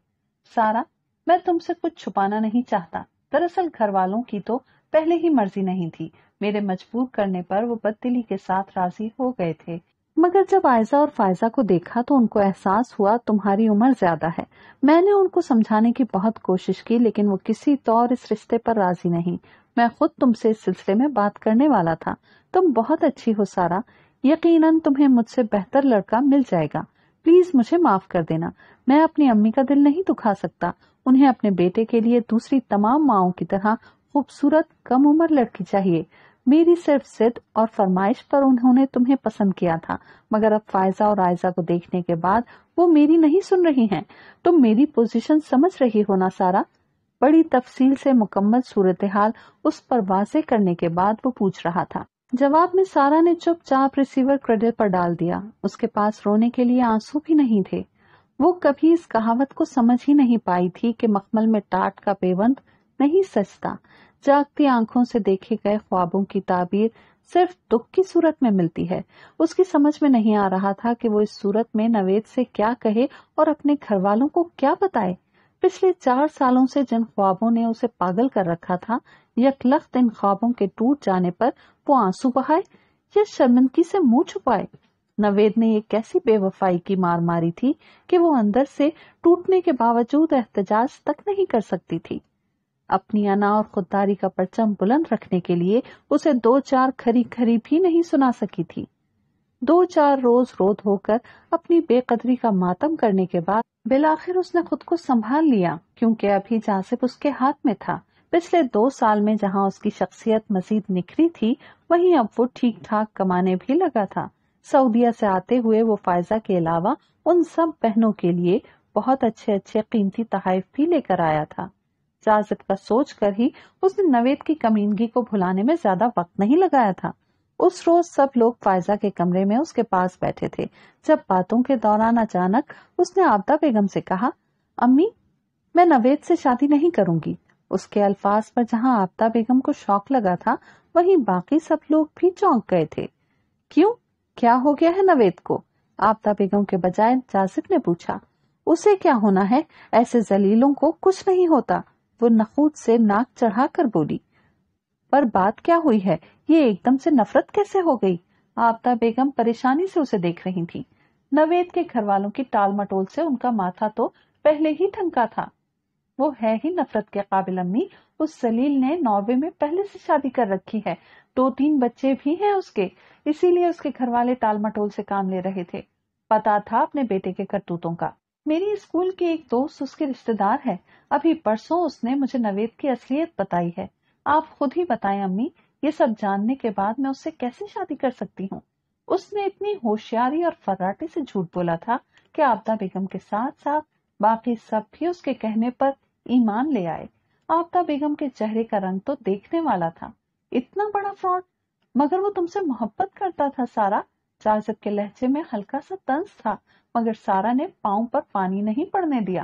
सारा मैं तुमसे कुछ छुपाना नहीं चाहता दरअसल घर वालों की तो पहले ही मर्जी नहीं थी मेरे मजबूर करने पर वो बदतिली के साथ राजी हो गए थे मगर जब आयजा और फायजा को देखा तो उनको एहसास हुआ तुम्हारी उम्र ज्यादा है मैंने उनको समझाने की बहुत कोशिश की लेकिन वो किसी तौर तो इस रिश्ते पर राजी नहीं मैं खुद तुमसे इस सिलसिले में बात करने वाला था तुम बहुत अच्छी हो सारा यकीनन तुम्हें मुझसे बेहतर लड़का मिल जाएगा प्लीज मुझे माफ कर देना मैं अपनी अम्मी का दिल नहीं दुखा सकता उन्हें अपने बेटे के लिए दूसरी तमाम माओ की तरह खूबसूरत कम उम्र लड़की चाहिए मेरी सिर्फ जिद और फरमाइश पर उन्होंने तुम्हें पसंद किया था मगर अब फायजा और आयजा को देखने के बाद वो मेरी नहीं सुन रही हैं। तुम मेरी पोजीशन समझ रही हो ना सारा बड़ी तफसील से मुकम्मल सूरत हाल उस पर वाजे करने के बाद वो पूछ रहा था जवाब में सारा ने चुपचाप रिसीवर क्रेडिट पर डाल दिया उसके पास रोने के लिए आंसू भी नहीं थे वो कभी इस कहावत को समझ ही नहीं पाई थी कि मखमल में टाट का पेवंत नहीं सजता जागती आंखों से देखे गए ख्वाबों की ताबीर सिर्फ दुख की सूरत में मिलती है उसकी समझ में नहीं आ रहा था कि वो इस सूरत में नवेद से क्या कहे और अपने घर वालों को क्या बताए पिछले चार सालों से जिन ख्वाबों ने उसे पागल कर रखा था यकलख्त इन ख्वाबों के टूट जाने पर वो आंसू बहाये या शर्मिंदगी से मुंह छुपाए नवेद ने ये कैसी बेवफाई की मार मारी थी कि वो अंदर से टूटने के बावजूद एहतजाज तक नहीं कर सकती थी अपनी अना और खुददारी का परचम बुलंद रखने के लिए उसे दो चार खरी खरी भी नहीं सुना सकी थी दो चार रोज रोध होकर अपनी बेकदरी का मातम करने के बाद बिलाखिर उसने खुद को संभाल लिया क्योंकि अभी जासिब उसके हाथ में था पिछले दो साल में जहां उसकी शख्सियत मजीद निखरी थी वहीं अब वो ठीक ठाक कमाने भी लगा था सऊदिया से आते हुए वो फायजा के अलावा उन सब बहनों के लिए बहुत अच्छे अच्छे कीमती तहफ भी लेकर आया था इजाजत का सोच कर ही उसने नवेद की कमीनगी को भुलाने में ज्यादा वक्त नहीं लगाया था उस रोज सब लोग फायजा के कमरे में उसके पास बैठे थे जब बातों के दौरान अचानक उसने आपदा बेगम से कहा अम्मी मैं नवेद से शादी नहीं करूंगी उसके अल्फाज पर जहां आपदा बेगम को शौक लगा था वहीं बाकी सब लोग भी चौंक गए थे क्यों क्या हो गया है नवेद को आपदा बेगम के बजाय जासिफ ने पूछा उसे क्या होना है ऐसे जलीलों को कुछ नहीं होता वो नखूद से नाक चढ़ाकर बोली पर बात क्या हुई है ये एकदम से नफरत कैसे हो गई आपता बेगम परेशानी से उसे देख रही थी नवेद के घर वालों की टाल मटोल से उनका माथा तो पहले ही ठंका था वो है ही नफरत के काबिल अम्मी उस सलील ने नौवे में पहले से शादी कर रखी है दो तीन बच्चे भी हैं उसके इसीलिए उसके घर वाले टाल मटोल से काम ले रहे थे पता था अपने बेटे के करतूतों का मेरी स्कूल के एक दोस्त उसके रिश्तेदार है अभी परसों उसने मुझे नवेद की असलियत बताई है आप खुद ही बताएं अम्मी ये सब जानने के बाद मैं उससे कैसे शादी कर सकती हूँ उसने इतनी होशियारी और फर्राटे से झूठ बोला था कि आपदा बेगम के साथ साथ बाकी सब भी उसके कहने पर ईमान ले आए आपदा बेगम के चेहरे का रंग तो देखने वाला था इतना बड़ा फ्रॉड मगर वो तुमसे मोहब्बत करता था सारा जारजब के लहजे में हल्का सा तंज था मगर सारा ने पाओ पर पानी नहीं पड़ने दिया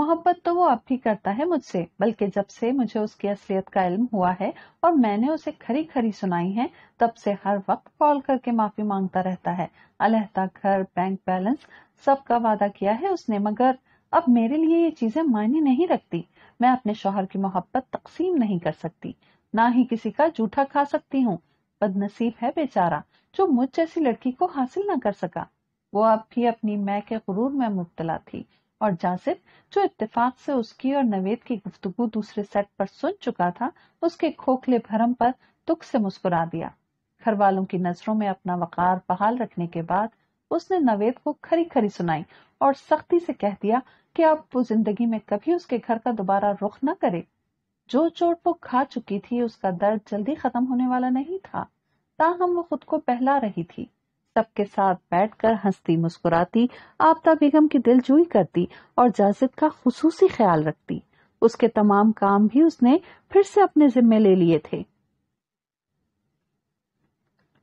मोहब्बत तो वो अब भी करता है मुझसे बल्कि जब से मुझे उसकी असलियत का इल्म हुआ है और मैंने उसे खरी खरी सुनाई है तब से हर वक्त कॉल करके माफी मांगता रहता है अलहता घर बैंक बैलेंस सब का वादा किया है उसने मगर अब मेरे लिए ये चीजें मायने नहीं रखती मैं अपने शोहर की मोहब्बत तकसीम नहीं कर सकती ना ही किसी का जूठा खा सकती हूँ बदनसीब है बेचारा जो मुझ जैसी लड़की को हासिल न कर सका वो अब भी अपनी मैं के गुरूर में मुबतला थी और जासिब जो इत्तेफाक से उसकी और नवेद की गुफ्तगु दूसरे सेट पर सुन चुका था उसके खोखले भरम पर दुख से मुस्कुरा दिया घर वालों की नजरों में अपना वकार बहाल रखने के बाद उसने नवेद को खरी खरी सुनाई और सख्ती से कह दिया कि अब वो जिंदगी में कभी उसके घर का दोबारा रुख न करे जो चोट वो खा चुकी थी उसका दर्द जल्दी खत्म होने वाला नहीं था ताहम वो खुद को पहला रही थी सबके साथ बैठकर हंसती मुस्कुराती आपता बेगम की जुई करती और जाजिद का खसूसी ख्याल रखती उसके तमाम काम भी उसने फिर से अपने जिम्मे ले लिए थे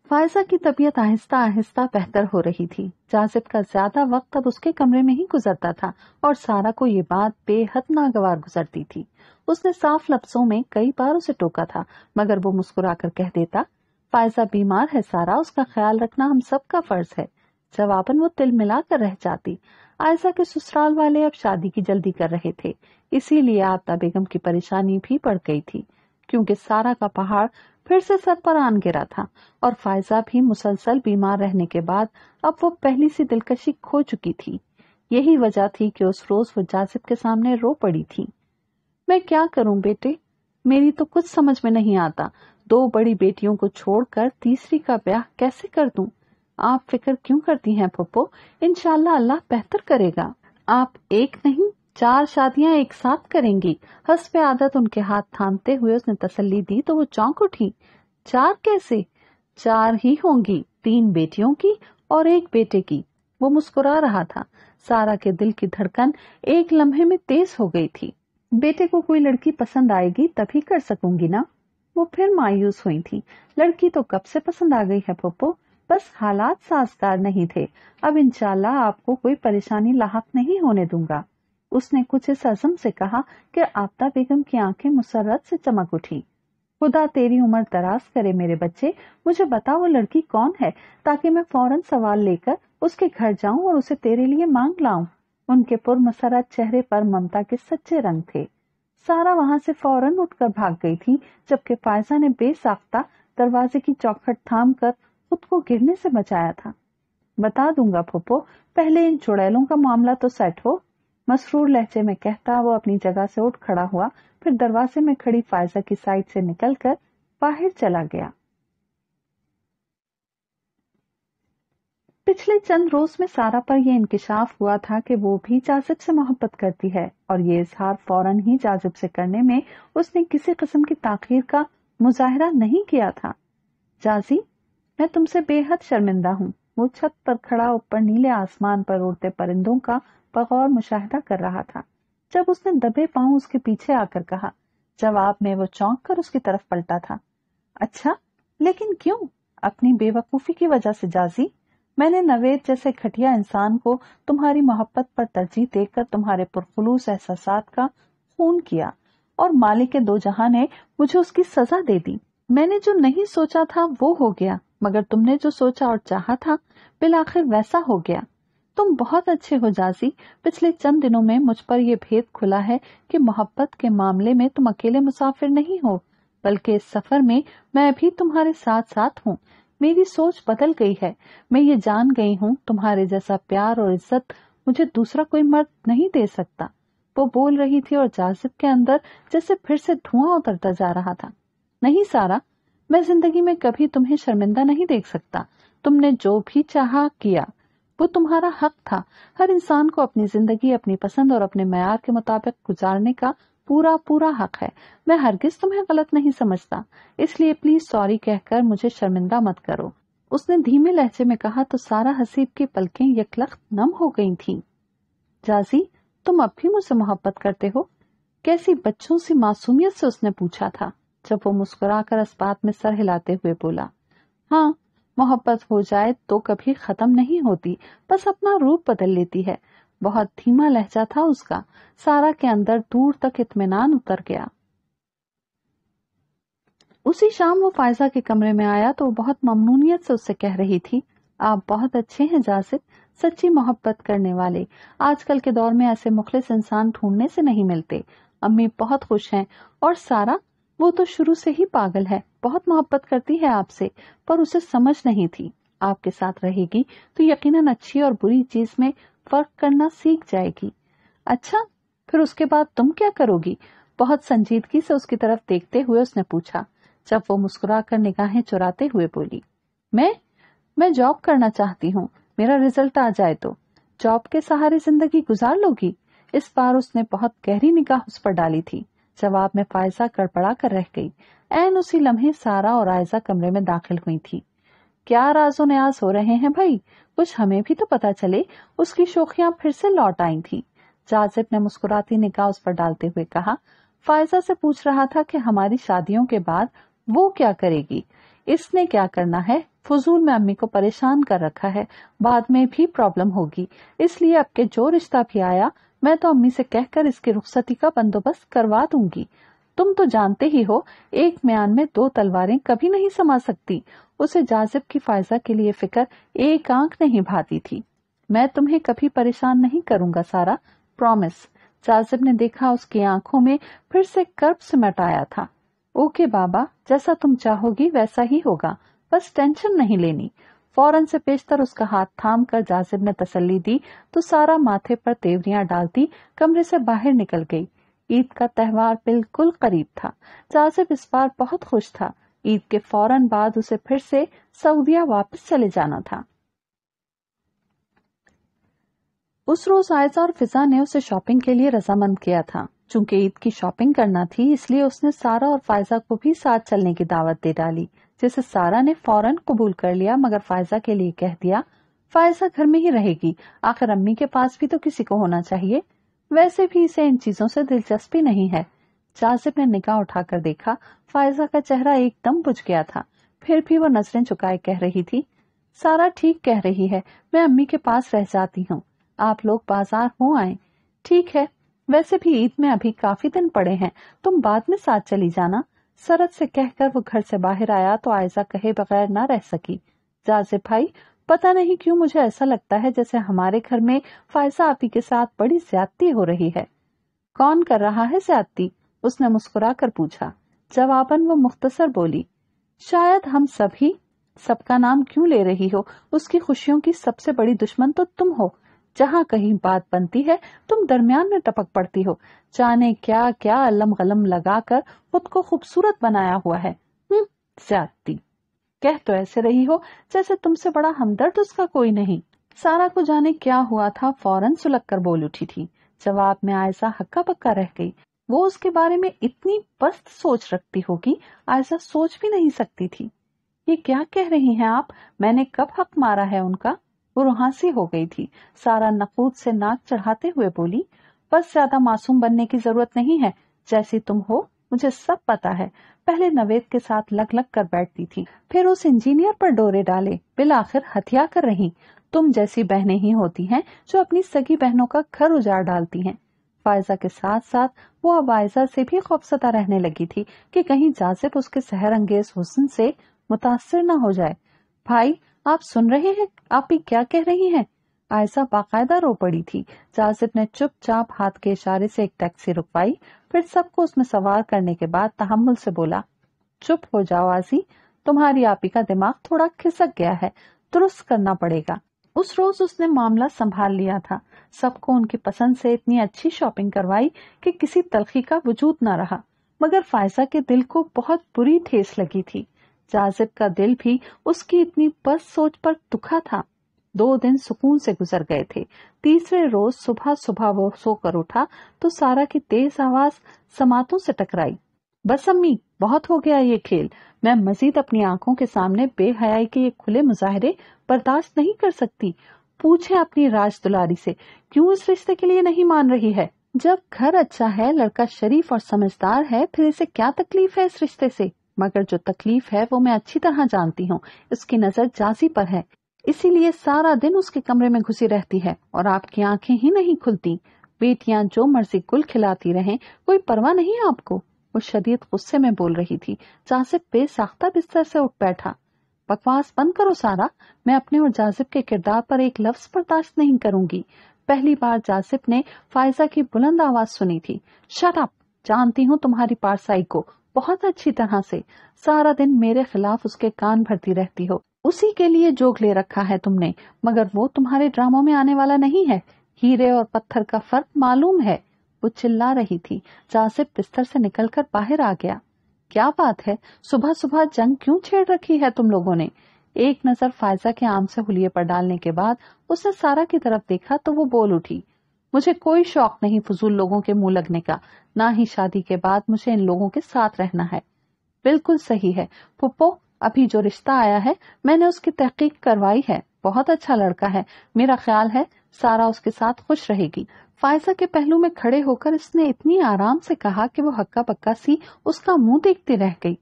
फायजा की तबीयत आहिस्ता आहिस्ता बेहतर हो रही थी जासिब का ज्यादा वक्त अब उसके कमरे में ही गुजरता था और सारा को ये बात बेहद नागवार गुजरती थी उसने साफ लफ्जों में कई बार उसे टोका था मगर वो मुस्कुराकर कह देता फायजा बीमार है सारा उसका ख्याल रखना हम सबका फर्ज है जवाबन वो तिल मिलाकर रह जाती आयजा के ससुराल वाले अब शादी की जल्दी कर रहे थे इसीलिए आपता बेगम की परेशानी भी बढ़ गई थी क्योंकि सारा का पहाड़ फिर से सर पर आन गिरा था और फायजा भी मुसलसल बीमार रहने के बाद अब वो पहली सी दिलकशी खो चुकी थी यही वजह थी कि उस रोज वो जासिब के सामने रो पड़ी थी मैं क्या करूं बेटे मेरी तो कुछ समझ में नहीं आता दो बड़ी बेटियों को छोड़कर तीसरी का ब्याह कैसे कर दू आप फिक्र क्यों करती हैं पप्पो इनशाला अल्लाह बेहतर करेगा आप एक नहीं चार शादियां एक साथ करेंगी पे आदत उनके हाथ थामते हुए उसने तसल्ली दी तो वो चौंक उठी चार कैसे चार ही होंगी तीन बेटियों की और एक बेटे की वो मुस्कुरा रहा था सारा के दिल की धड़कन एक लम्हे में तेज हो गई थी बेटे को कोई लड़की पसंद आएगी तभी कर सकूंगी ना वो फिर मायूस हुई थी लड़की तो कब से पसंद आ गई है पप्पो बस हालात साजगार नहीं थे अब इनशाला आपको कोई परेशानी लाक नहीं होने दूंगा उसने कुछ इस अजम से कहा कि आपदा बेगम की आंखें मुसरत से चमक उठी खुदा तेरी उम्र दराज करे मेरे बच्चे मुझे बता वो लड़की कौन है ताकि मैं फौरन सवाल लेकर उसके घर जाऊं और उसे तेरे लिए मांग लाऊं उनके पुरमसरत चेहरे पर ममता के सच्चे रंग थे सारा वहां से फौरन उठकर भाग गई थी जबकि फायजा ने बेसाख्ता दरवाजे की चौखट थाम कर खुद को गिरने से बचाया था बता दूंगा फोपो पहले इन चुड़ैलों का मामला तो सेट हो मसरूर लहजे में कहता वो अपनी जगह से उठ खड़ा हुआ फिर दरवाजे में खड़ी फायजा की साइड से निकलकर बाहर चला गया पिछले चंद रोज में सारा पर यह इंकशाफ हुआ था कि वो भी जाजिब से मोहब्बत करती है और ये इजहार फौरन ही जाजिब से करने में उसने किसी किस्म की ताखिर का मुजाहरा नहीं किया था जाजी मैं तुमसे बेहद शर्मिंदा हूँ वो छत पर खड़ा ऊपर नीले आसमान पर उड़ते परिंदों का बगौर मुशाहिदा कर रहा था जब उसने दबे पांव उसके पीछे आकर कहा जवाब में वो चौंक कर उसकी तरफ पलटा था अच्छा लेकिन क्यों अपनी बेवकूफी की वजह से जाजी मैंने नवेद जैसे घटिया इंसान को तुम्हारी मोहब्बत पर तरजीह देकर तुम्हारे पुरखलूस एहसास का खून किया और मालिक के दो जहां ने मुझे उसकी सजा दे दी मैंने जो नहीं सोचा था वो हो गया मगर तुमने जो सोचा और चाहा था बिल आखिर वैसा हो गया तुम बहुत अच्छे हो जाजी पिछले चंद दिनों में मुझ पर यह भेद खुला है कि मोहब्बत के मामले में तुम अकेले मुसाफिर नहीं हो बल्कि इस सफर में मैं भी तुम्हारे साथ साथ हूँ मेरी सोच बदल गई है मैं ये जान गई हूँ तुम्हारे जैसा प्यार और इज्जत मुझे दूसरा कोई मर्द नहीं दे सकता वो बोल रही थी और जासिब के अंदर जैसे फिर से धुआं उतरता जा रहा था नहीं सारा मैं जिंदगी में कभी तुम्हें शर्मिंदा नहीं देख सकता तुमने जो भी चाहा किया वो तुम्हारा हक था हर इंसान को अपनी जिंदगी अपनी पसंद और अपने मैार के मुताबिक गुजारने का पूरा पूरा हक है मैं हरगिज तुम्हें गलत नहीं समझता इसलिए प्लीज सॉरी कहकर मुझे शर्मिंदा मत करो उसने धीमे लहजे में कहा तो सारा हसीब की पलकें यकलख नम हो गई थीं। जाजी तुम अब भी मुझसे मोहब्बत करते हो कैसी बच्चों से मासूमियत से उसने पूछा था जब वो मुस्कुराकर अस्पात में सर हिलाते हुए बोला हाँ मोहब्बत हो जाए तो कभी खत्म नहीं होती बस अपना रूप बदल लेती है बहुत धीमा लहजा था उसका सारा के अंदर दूर तक इतमान उतर गया उसी शाम वो फायजा के कमरे में आया तो वो बहुत ममनूनियत से उससे कह रही थी आप बहुत अच्छे हैं जासिद सच्ची मोहब्बत करने वाले आजकल के दौर में ऐसे मुखलिस इंसान ढूंढने से नहीं मिलते अम्मी बहुत खुश हैं और सारा वो तो शुरू से ही पागल है बहुत मोहब्बत करती है आपसे पर उसे समझ नहीं थी आपके साथ रहेगी तो यकीनन अच्छी और बुरी चीज में वर्क करना सीख जाएगी अच्छा फिर उसके बाद तुम क्या करोगी बहुत संजीदगी से उसकी तरफ देखते हुए उसने पूछा जब वो मुस्कुरा कर निगाहें चुराते हुए बोली मैं मैं जॉब करना चाहती हूँ मेरा रिजल्ट आ जाए तो जॉब के सहारे जिंदगी गुजार लोगी इस बार उसने बहुत गहरी निगाह उस पर डाली थी जवाब में फायजा गड़बड़ा कर रह गई एन उसी लम्हे सारा और आयजा कमरे में दाखिल हुई थी क्या राजो न्याज हो रहे हैं भाई कुछ हमें भी तो पता चले उसकी शोखियां फिर से लौट आई थी जाजिब ने मुस्कुराती निकाह उस पर डालते हुए कहा फायजा से पूछ रहा था कि हमारी शादियों के बाद वो क्या करेगी इसने क्या करना है फजूल में अम्मी को परेशान कर रखा है बाद में भी प्रॉब्लम होगी इसलिए अब के जो रिश्ता भी आया मैं तो अम्मी से कहकर इसकी रुख्सती का बंदोबस्त करवा दूंगी तुम तो जानते ही हो एक म्यान में दो तलवारें कभी नहीं समा सकती उसे जाजिब की फायजा के लिए फिक्र एक आंख नहीं भाती थी मैं तुम्हें कभी परेशान नहीं करूंगा सारा प्रॉमिस जाजिब ने देखा उसकी आंखों में फिर से कर्ब सिमट आया था ओके बाबा जैसा तुम चाहोगी वैसा ही होगा बस टेंशन नहीं लेनी फौरन से पेशतर उसका हाथ थाम कर जाजिब ने तसल्ली दी तो सारा माथे पर तेवरिया डालती कमरे से बाहर निकल गई ईद का त्यौहार बिल्कुल करीब था जासिब इस बार बहुत खुश था ईद के फौरन बाद उसे फिर से सऊदीया वापस चले जाना था उस रोज आयजा और फिजा ने उसे शॉपिंग के लिए रजामंद किया था चूंकि ईद की शॉपिंग करना थी इसलिए उसने सारा और फायजा को भी साथ चलने की दावत दे डाली जिसे सारा ने फौरन कबूल कर लिया मगर फायजा के लिए कह दिया फायजा घर में ही रहेगी आखिर अम्मी के पास भी तो किसी को होना चाहिए वैसे भी इसे इन चीजों से दिलचस्पी नहीं है जासिब ने निगाह उठाकर देखा फायजा का चेहरा एकदम बुझ गया था फिर भी वो नजरें चुकाए कह रही थी सारा ठीक कह रही है मैं अम्मी के पास रह जाती हूँ आप लोग बाजार हो आए ठीक है वैसे भी ईद में अभी काफी दिन पड़े हैं तुम बाद में साथ चली जाना सरद से कहकर वो घर से बाहर आया तो आयजा कहे बगैर ना रह सकी जाजिब भाई पता नहीं क्यों मुझे ऐसा लगता है जैसे हमारे घर में फायसा आपी के साथ बड़ी ज्यादती हो रही है कौन कर रहा है ज्यादती उसने मुस्कुरा कर पूछा जवाबन वो मुख्तसर बोली शायद हम सभी सबका नाम क्यों ले रही हो उसकी खुशियों की सबसे बड़ी दुश्मन तो तुम हो जहाँ कहीं बात बनती है तुम दरमियान में टपक पड़ती हो जाने क्या क्या अलम गलम लगाकर खुद को खूबसूरत बनाया हुआ है हम्म, ज्यादती कह तो ऐसे रही हो जैसे तुमसे बड़ा हमदर्द उसका कोई नहीं सारा को जाने क्या हुआ था फौरन सुलग कर बोल उठी थी जवाब में आयसा हक्का पक्का रह गई वो उसके बारे में इतनी पस्त सोच रखती होगी आयसा सोच भी नहीं सकती थी ये क्या कह रही हैं आप मैंने कब हक मारा है उनका वो रुहासी हो गई थी सारा नकूद से नाक चढ़ाते हुए बोली बस ज्यादा मासूम बनने की जरूरत नहीं है जैसी तुम हो मुझे सब पता है पहले नवेद के साथ लग लग कर बैठती थी फिर उस इंजीनियर पर डोरे डाले बिल आखिर हथिया कर रही तुम जैसी बहनें ही होती हैं जो अपनी सगी बहनों का घर उजाड़ डालती हैं फायजा के साथ साथ वो अब वायजा से भी खौफसता रहने लगी थी कि कहीं जासिब उसके सहर अंगेज हुसन से मुतासर न हो जाए भाई आप सुन रहे हैं आप ही क्या कह रही हैं आयसा बाकायदा रो पड़ी थी जासिब ने चुपचाप हाथ के इशारे से एक टैक्सी रुकवाई फिर सबको उसमें सवार करने के बाद तहमुल से बोला चुप हो जाओ आजी तुम्हारी आपी का दिमाग थोड़ा खिसक गया है दुरुस्त करना पड़ेगा उस रोज उसने मामला संभाल लिया था सबको उनकी पसंद से इतनी अच्छी शॉपिंग करवाई कि किसी तलखी का वजूद न रहा मगर फायसा के दिल को बहुत बुरी ठेस लगी थी जाजिब का दिल भी उसकी इतनी बस सोच पर दुखा था दो दिन सुकून से गुजर गए थे तीसरे रोज सुबह सुबह वो सोकर उठा तो सारा की तेज आवाज समातों से टकराई बस अम्मी बहुत हो गया ये खेल मैं मजीद अपनी आंखों के सामने बेहयाई के ये खुले मुजाहरे बर्दाश्त नहीं कर सकती पूछे अपनी राज दुलारी से क्यों इस रिश्ते के लिए नहीं मान रही है जब घर अच्छा है लड़का शरीफ और समझदार है फिर इसे क्या तकलीफ है इस रिश्ते से मगर जो तकलीफ है वो मैं अच्छी तरह जानती हूँ इसकी नजर जासी पर है इसीलिए सारा दिन उसके कमरे में घुसी रहती है और आपकी आंखें ही नहीं खुलती बेटियां जो मर्जी गुल खिलाती रहें कोई परवाह नहीं आपको वो शदीद गुस्से में बोल रही थी जहां से बेसाख्ता बिस्तर से उठ बैठा बकवास बंद करो सारा मैं अपने और जासिब के किरदार पर एक लफ्ज बर्दाश्त नहीं करूंगी पहली बार जासिब ने फायजा की बुलंद आवाज सुनी थी शट अप जानती हूँ तुम्हारी पारसाई को बहुत अच्छी तरह से सारा दिन मेरे खिलाफ उसके कान भरती रहती हो उसी के लिए जोग ले रखा है तुमने मगर वो तुम्हारे ड्रामों में आने वाला नहीं है हीरे और पत्थर का फर्क मालूम है वो चिल्ला रही थी जासिब बिस्तर से निकलकर बाहर आ गया क्या बात है सुबह सुबह जंग क्यों छेड़ रखी है तुम लोगों ने एक नजर फायजा के आम से हुलिये पर डालने के बाद उसने सारा की तरफ देखा तो वो बोल उठी मुझे कोई शौक नहीं फजूल लोगों के मुंह लगने का ना ही शादी के बाद मुझे इन लोगों के साथ रहना है बिल्कुल सही है पुप्पो अभी जो रिश्ता आया है मैंने उसकी तहकीक करवाई है बहुत अच्छा लड़का है मेरा ख्याल है सारा उसके साथ खुश रहेगी फायसा के पहलू में खड़े होकर इसने इतनी आराम से कहा कि वो हक्का पक्का सी उसका मुंह देखती रह गई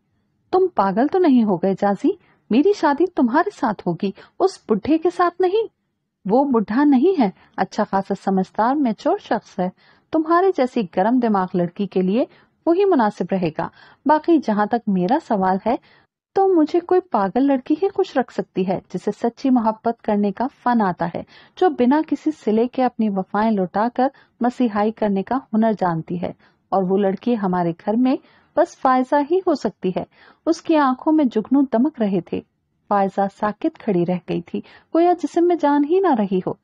तुम पागल तो नहीं हो गए जाजी मेरी शादी तुम्हारे साथ होगी उस बुढ़े के साथ नहीं वो बुढ़ा नहीं है अच्छा खासा समझदार मेचोर शख्स है तुम्हारे जैसी गर्म दिमाग लड़की के लिए वही मुनासिब रहेगा बाकी जहाँ तक मेरा सवाल है तो मुझे कोई पागल लड़की ही खुश रख सकती है जिसे सच्ची मोहब्बत करने का फन आता है जो बिना किसी सिले के अपनी वफाएं कर मसीहाई करने का हुनर जानती है और वो लड़की हमारे घर में बस फायजा ही हो सकती है उसकी आंखों में जुगनू दमक रहे थे फायजा साकित खड़ी रह गई थी गोया जिसम में जान ही ना रही हो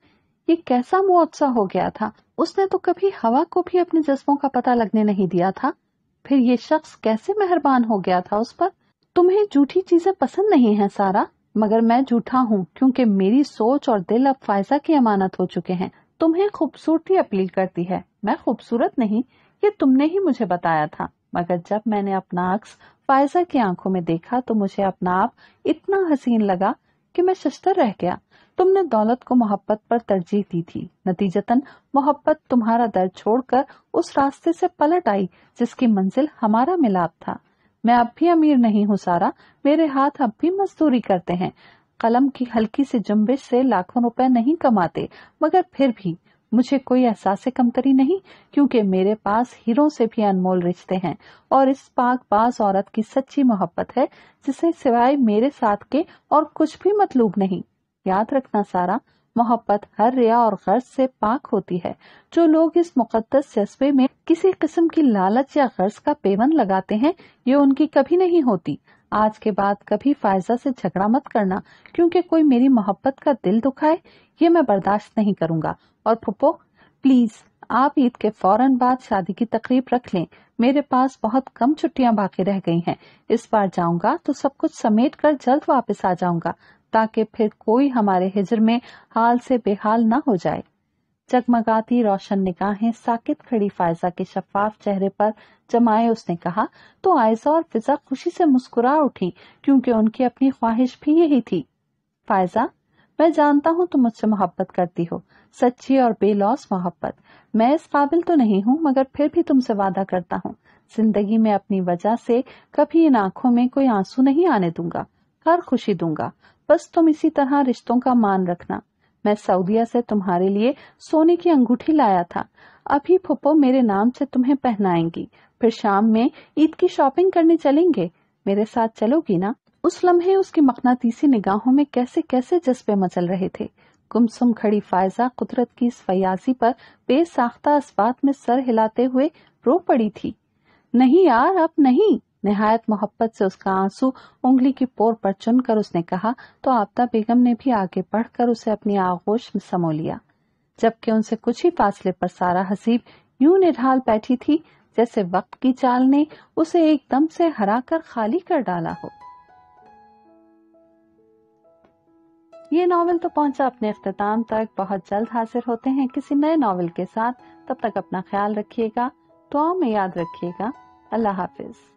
ये कैसा मुआवजा हो गया था उसने तो कभी हवा को भी अपने जज्बों का पता लगने नहीं दिया था फिर ये शख्स कैसे मेहरबान हो गया था उस पर तुम्हें झूठी चीजें पसंद नहीं है सारा मगर मैं झूठा हूँ क्योंकि मेरी सोच और दिल अब फायजा की अमानत हो चुके हैं तुम्हें खूबसूरती अपील करती है मैं खूबसूरत नहीं ये तुमने ही मुझे बताया था मगर जब मैंने अपना अक्स फायजा की आंखों में देखा तो मुझे अपना आप इतना हसीन लगा कि मैं शस्तर रह गया तुमने दौलत को मोहब्बत पर तरजीह दी थी नतीजतन मोहब्बत तुम्हारा दर छोड़कर उस रास्ते से पलट आई जिसकी मंजिल हमारा मिलाप था मैं अब भी अमीर नहीं हूँ सारा मेरे हाथ अब भी मजदूरी करते हैं कलम की हल्की सी जुम्बिश से लाखों रुपए नहीं कमाते मगर फिर भी मुझे कोई एहसास कमतरी नहीं क्योंकि मेरे पास हीरो से भी अनमोल रिश्ते हैं और इस पाक पास औरत की सच्ची मोहब्बत है जिसे सिवाय मेरे साथ के और कुछ भी मतलूब नहीं याद रखना सारा मोहब्बत हर रिया और गर्ज से पाक होती है जो लोग इस मुकदस जज्बे में किसी किस्म की लालच या गर्ज का पेवन लगाते हैं ये उनकी कभी नहीं होती आज के बाद कभी फायजा से झगड़ा मत करना क्योंकि कोई मेरी मोहब्बत का दिल दुखाए ये मैं बर्दाश्त नहीं करूंगा और पुप्पो प्लीज आप ईद के फौरन बाद शादी की तकरीब रख लें मेरे पास बहुत कम छुट्टियां बाकी रह गई हैं इस बार जाऊंगा तो सब कुछ समेट कर जल्द वापस आ जाऊंगा ताकि फिर कोई हमारे हिजर में हाल से बेहाल ना हो जाए चकमगाती रोशन निगाहें साकित खड़ी फायजा के शफाफ चेहरे पर जमाए उसने कहा तो आयजा और फिजा खुशी से मुस्कुरा उठी क्योंकि उनकी अपनी ख्वाहिश भी यही थी फायजा मैं जानता हूँ तुम मुझसे मोहब्बत करती हो सच्ची और बेलौस मोहब्बत मैं इस काबिल तो नहीं हूँ मगर फिर भी तुमसे वादा करता हूँ जिंदगी में अपनी वजह से कभी इन आंखों में कोई आंसू नहीं आने दूंगा हर खुशी दूंगा बस तुम इसी तरह रिश्तों का मान रखना मैं सऊदिया से तुम्हारे लिए सोने की अंगूठी लाया था अभी फुप्पो मेरे नाम से तुम्हें पहनाएंगी फिर शाम में ईद की शॉपिंग करने चलेंगे मेरे साथ चलोगी ना उस लम्हे उसकी मकनातीसी निगाहों में कैसे कैसे जज्बे मचल रहे थे गुमसुम खड़ी फायजा कुदरत की इस फयासी पर बेसाख्ता इस बात में सर हिलाते हुए रो पड़ी थी नहीं यार अब नहीं निहायत मोहब्बत से उसका आंसू उंगली की पोर पर चुनकर उसने कहा तो आपदा बेगम ने भी आगे बढ़कर उसे अपनी आगोश में समो लिया जबकि उनसे कुछ ही फासले पर सारा हसीब यूं निढाल बैठी थी जैसे वक्त की चाल ने उसे एकदम से हरा कर खाली कर डाला हो ये नावल तो पहुंचा अपने अख्ताम तक बहुत जल्द हाजिर होते हैं किसी नए नावल के साथ तब तक अपना ख्याल रखिएगा तो में याद रखिएगा अल्लाह हाफिज़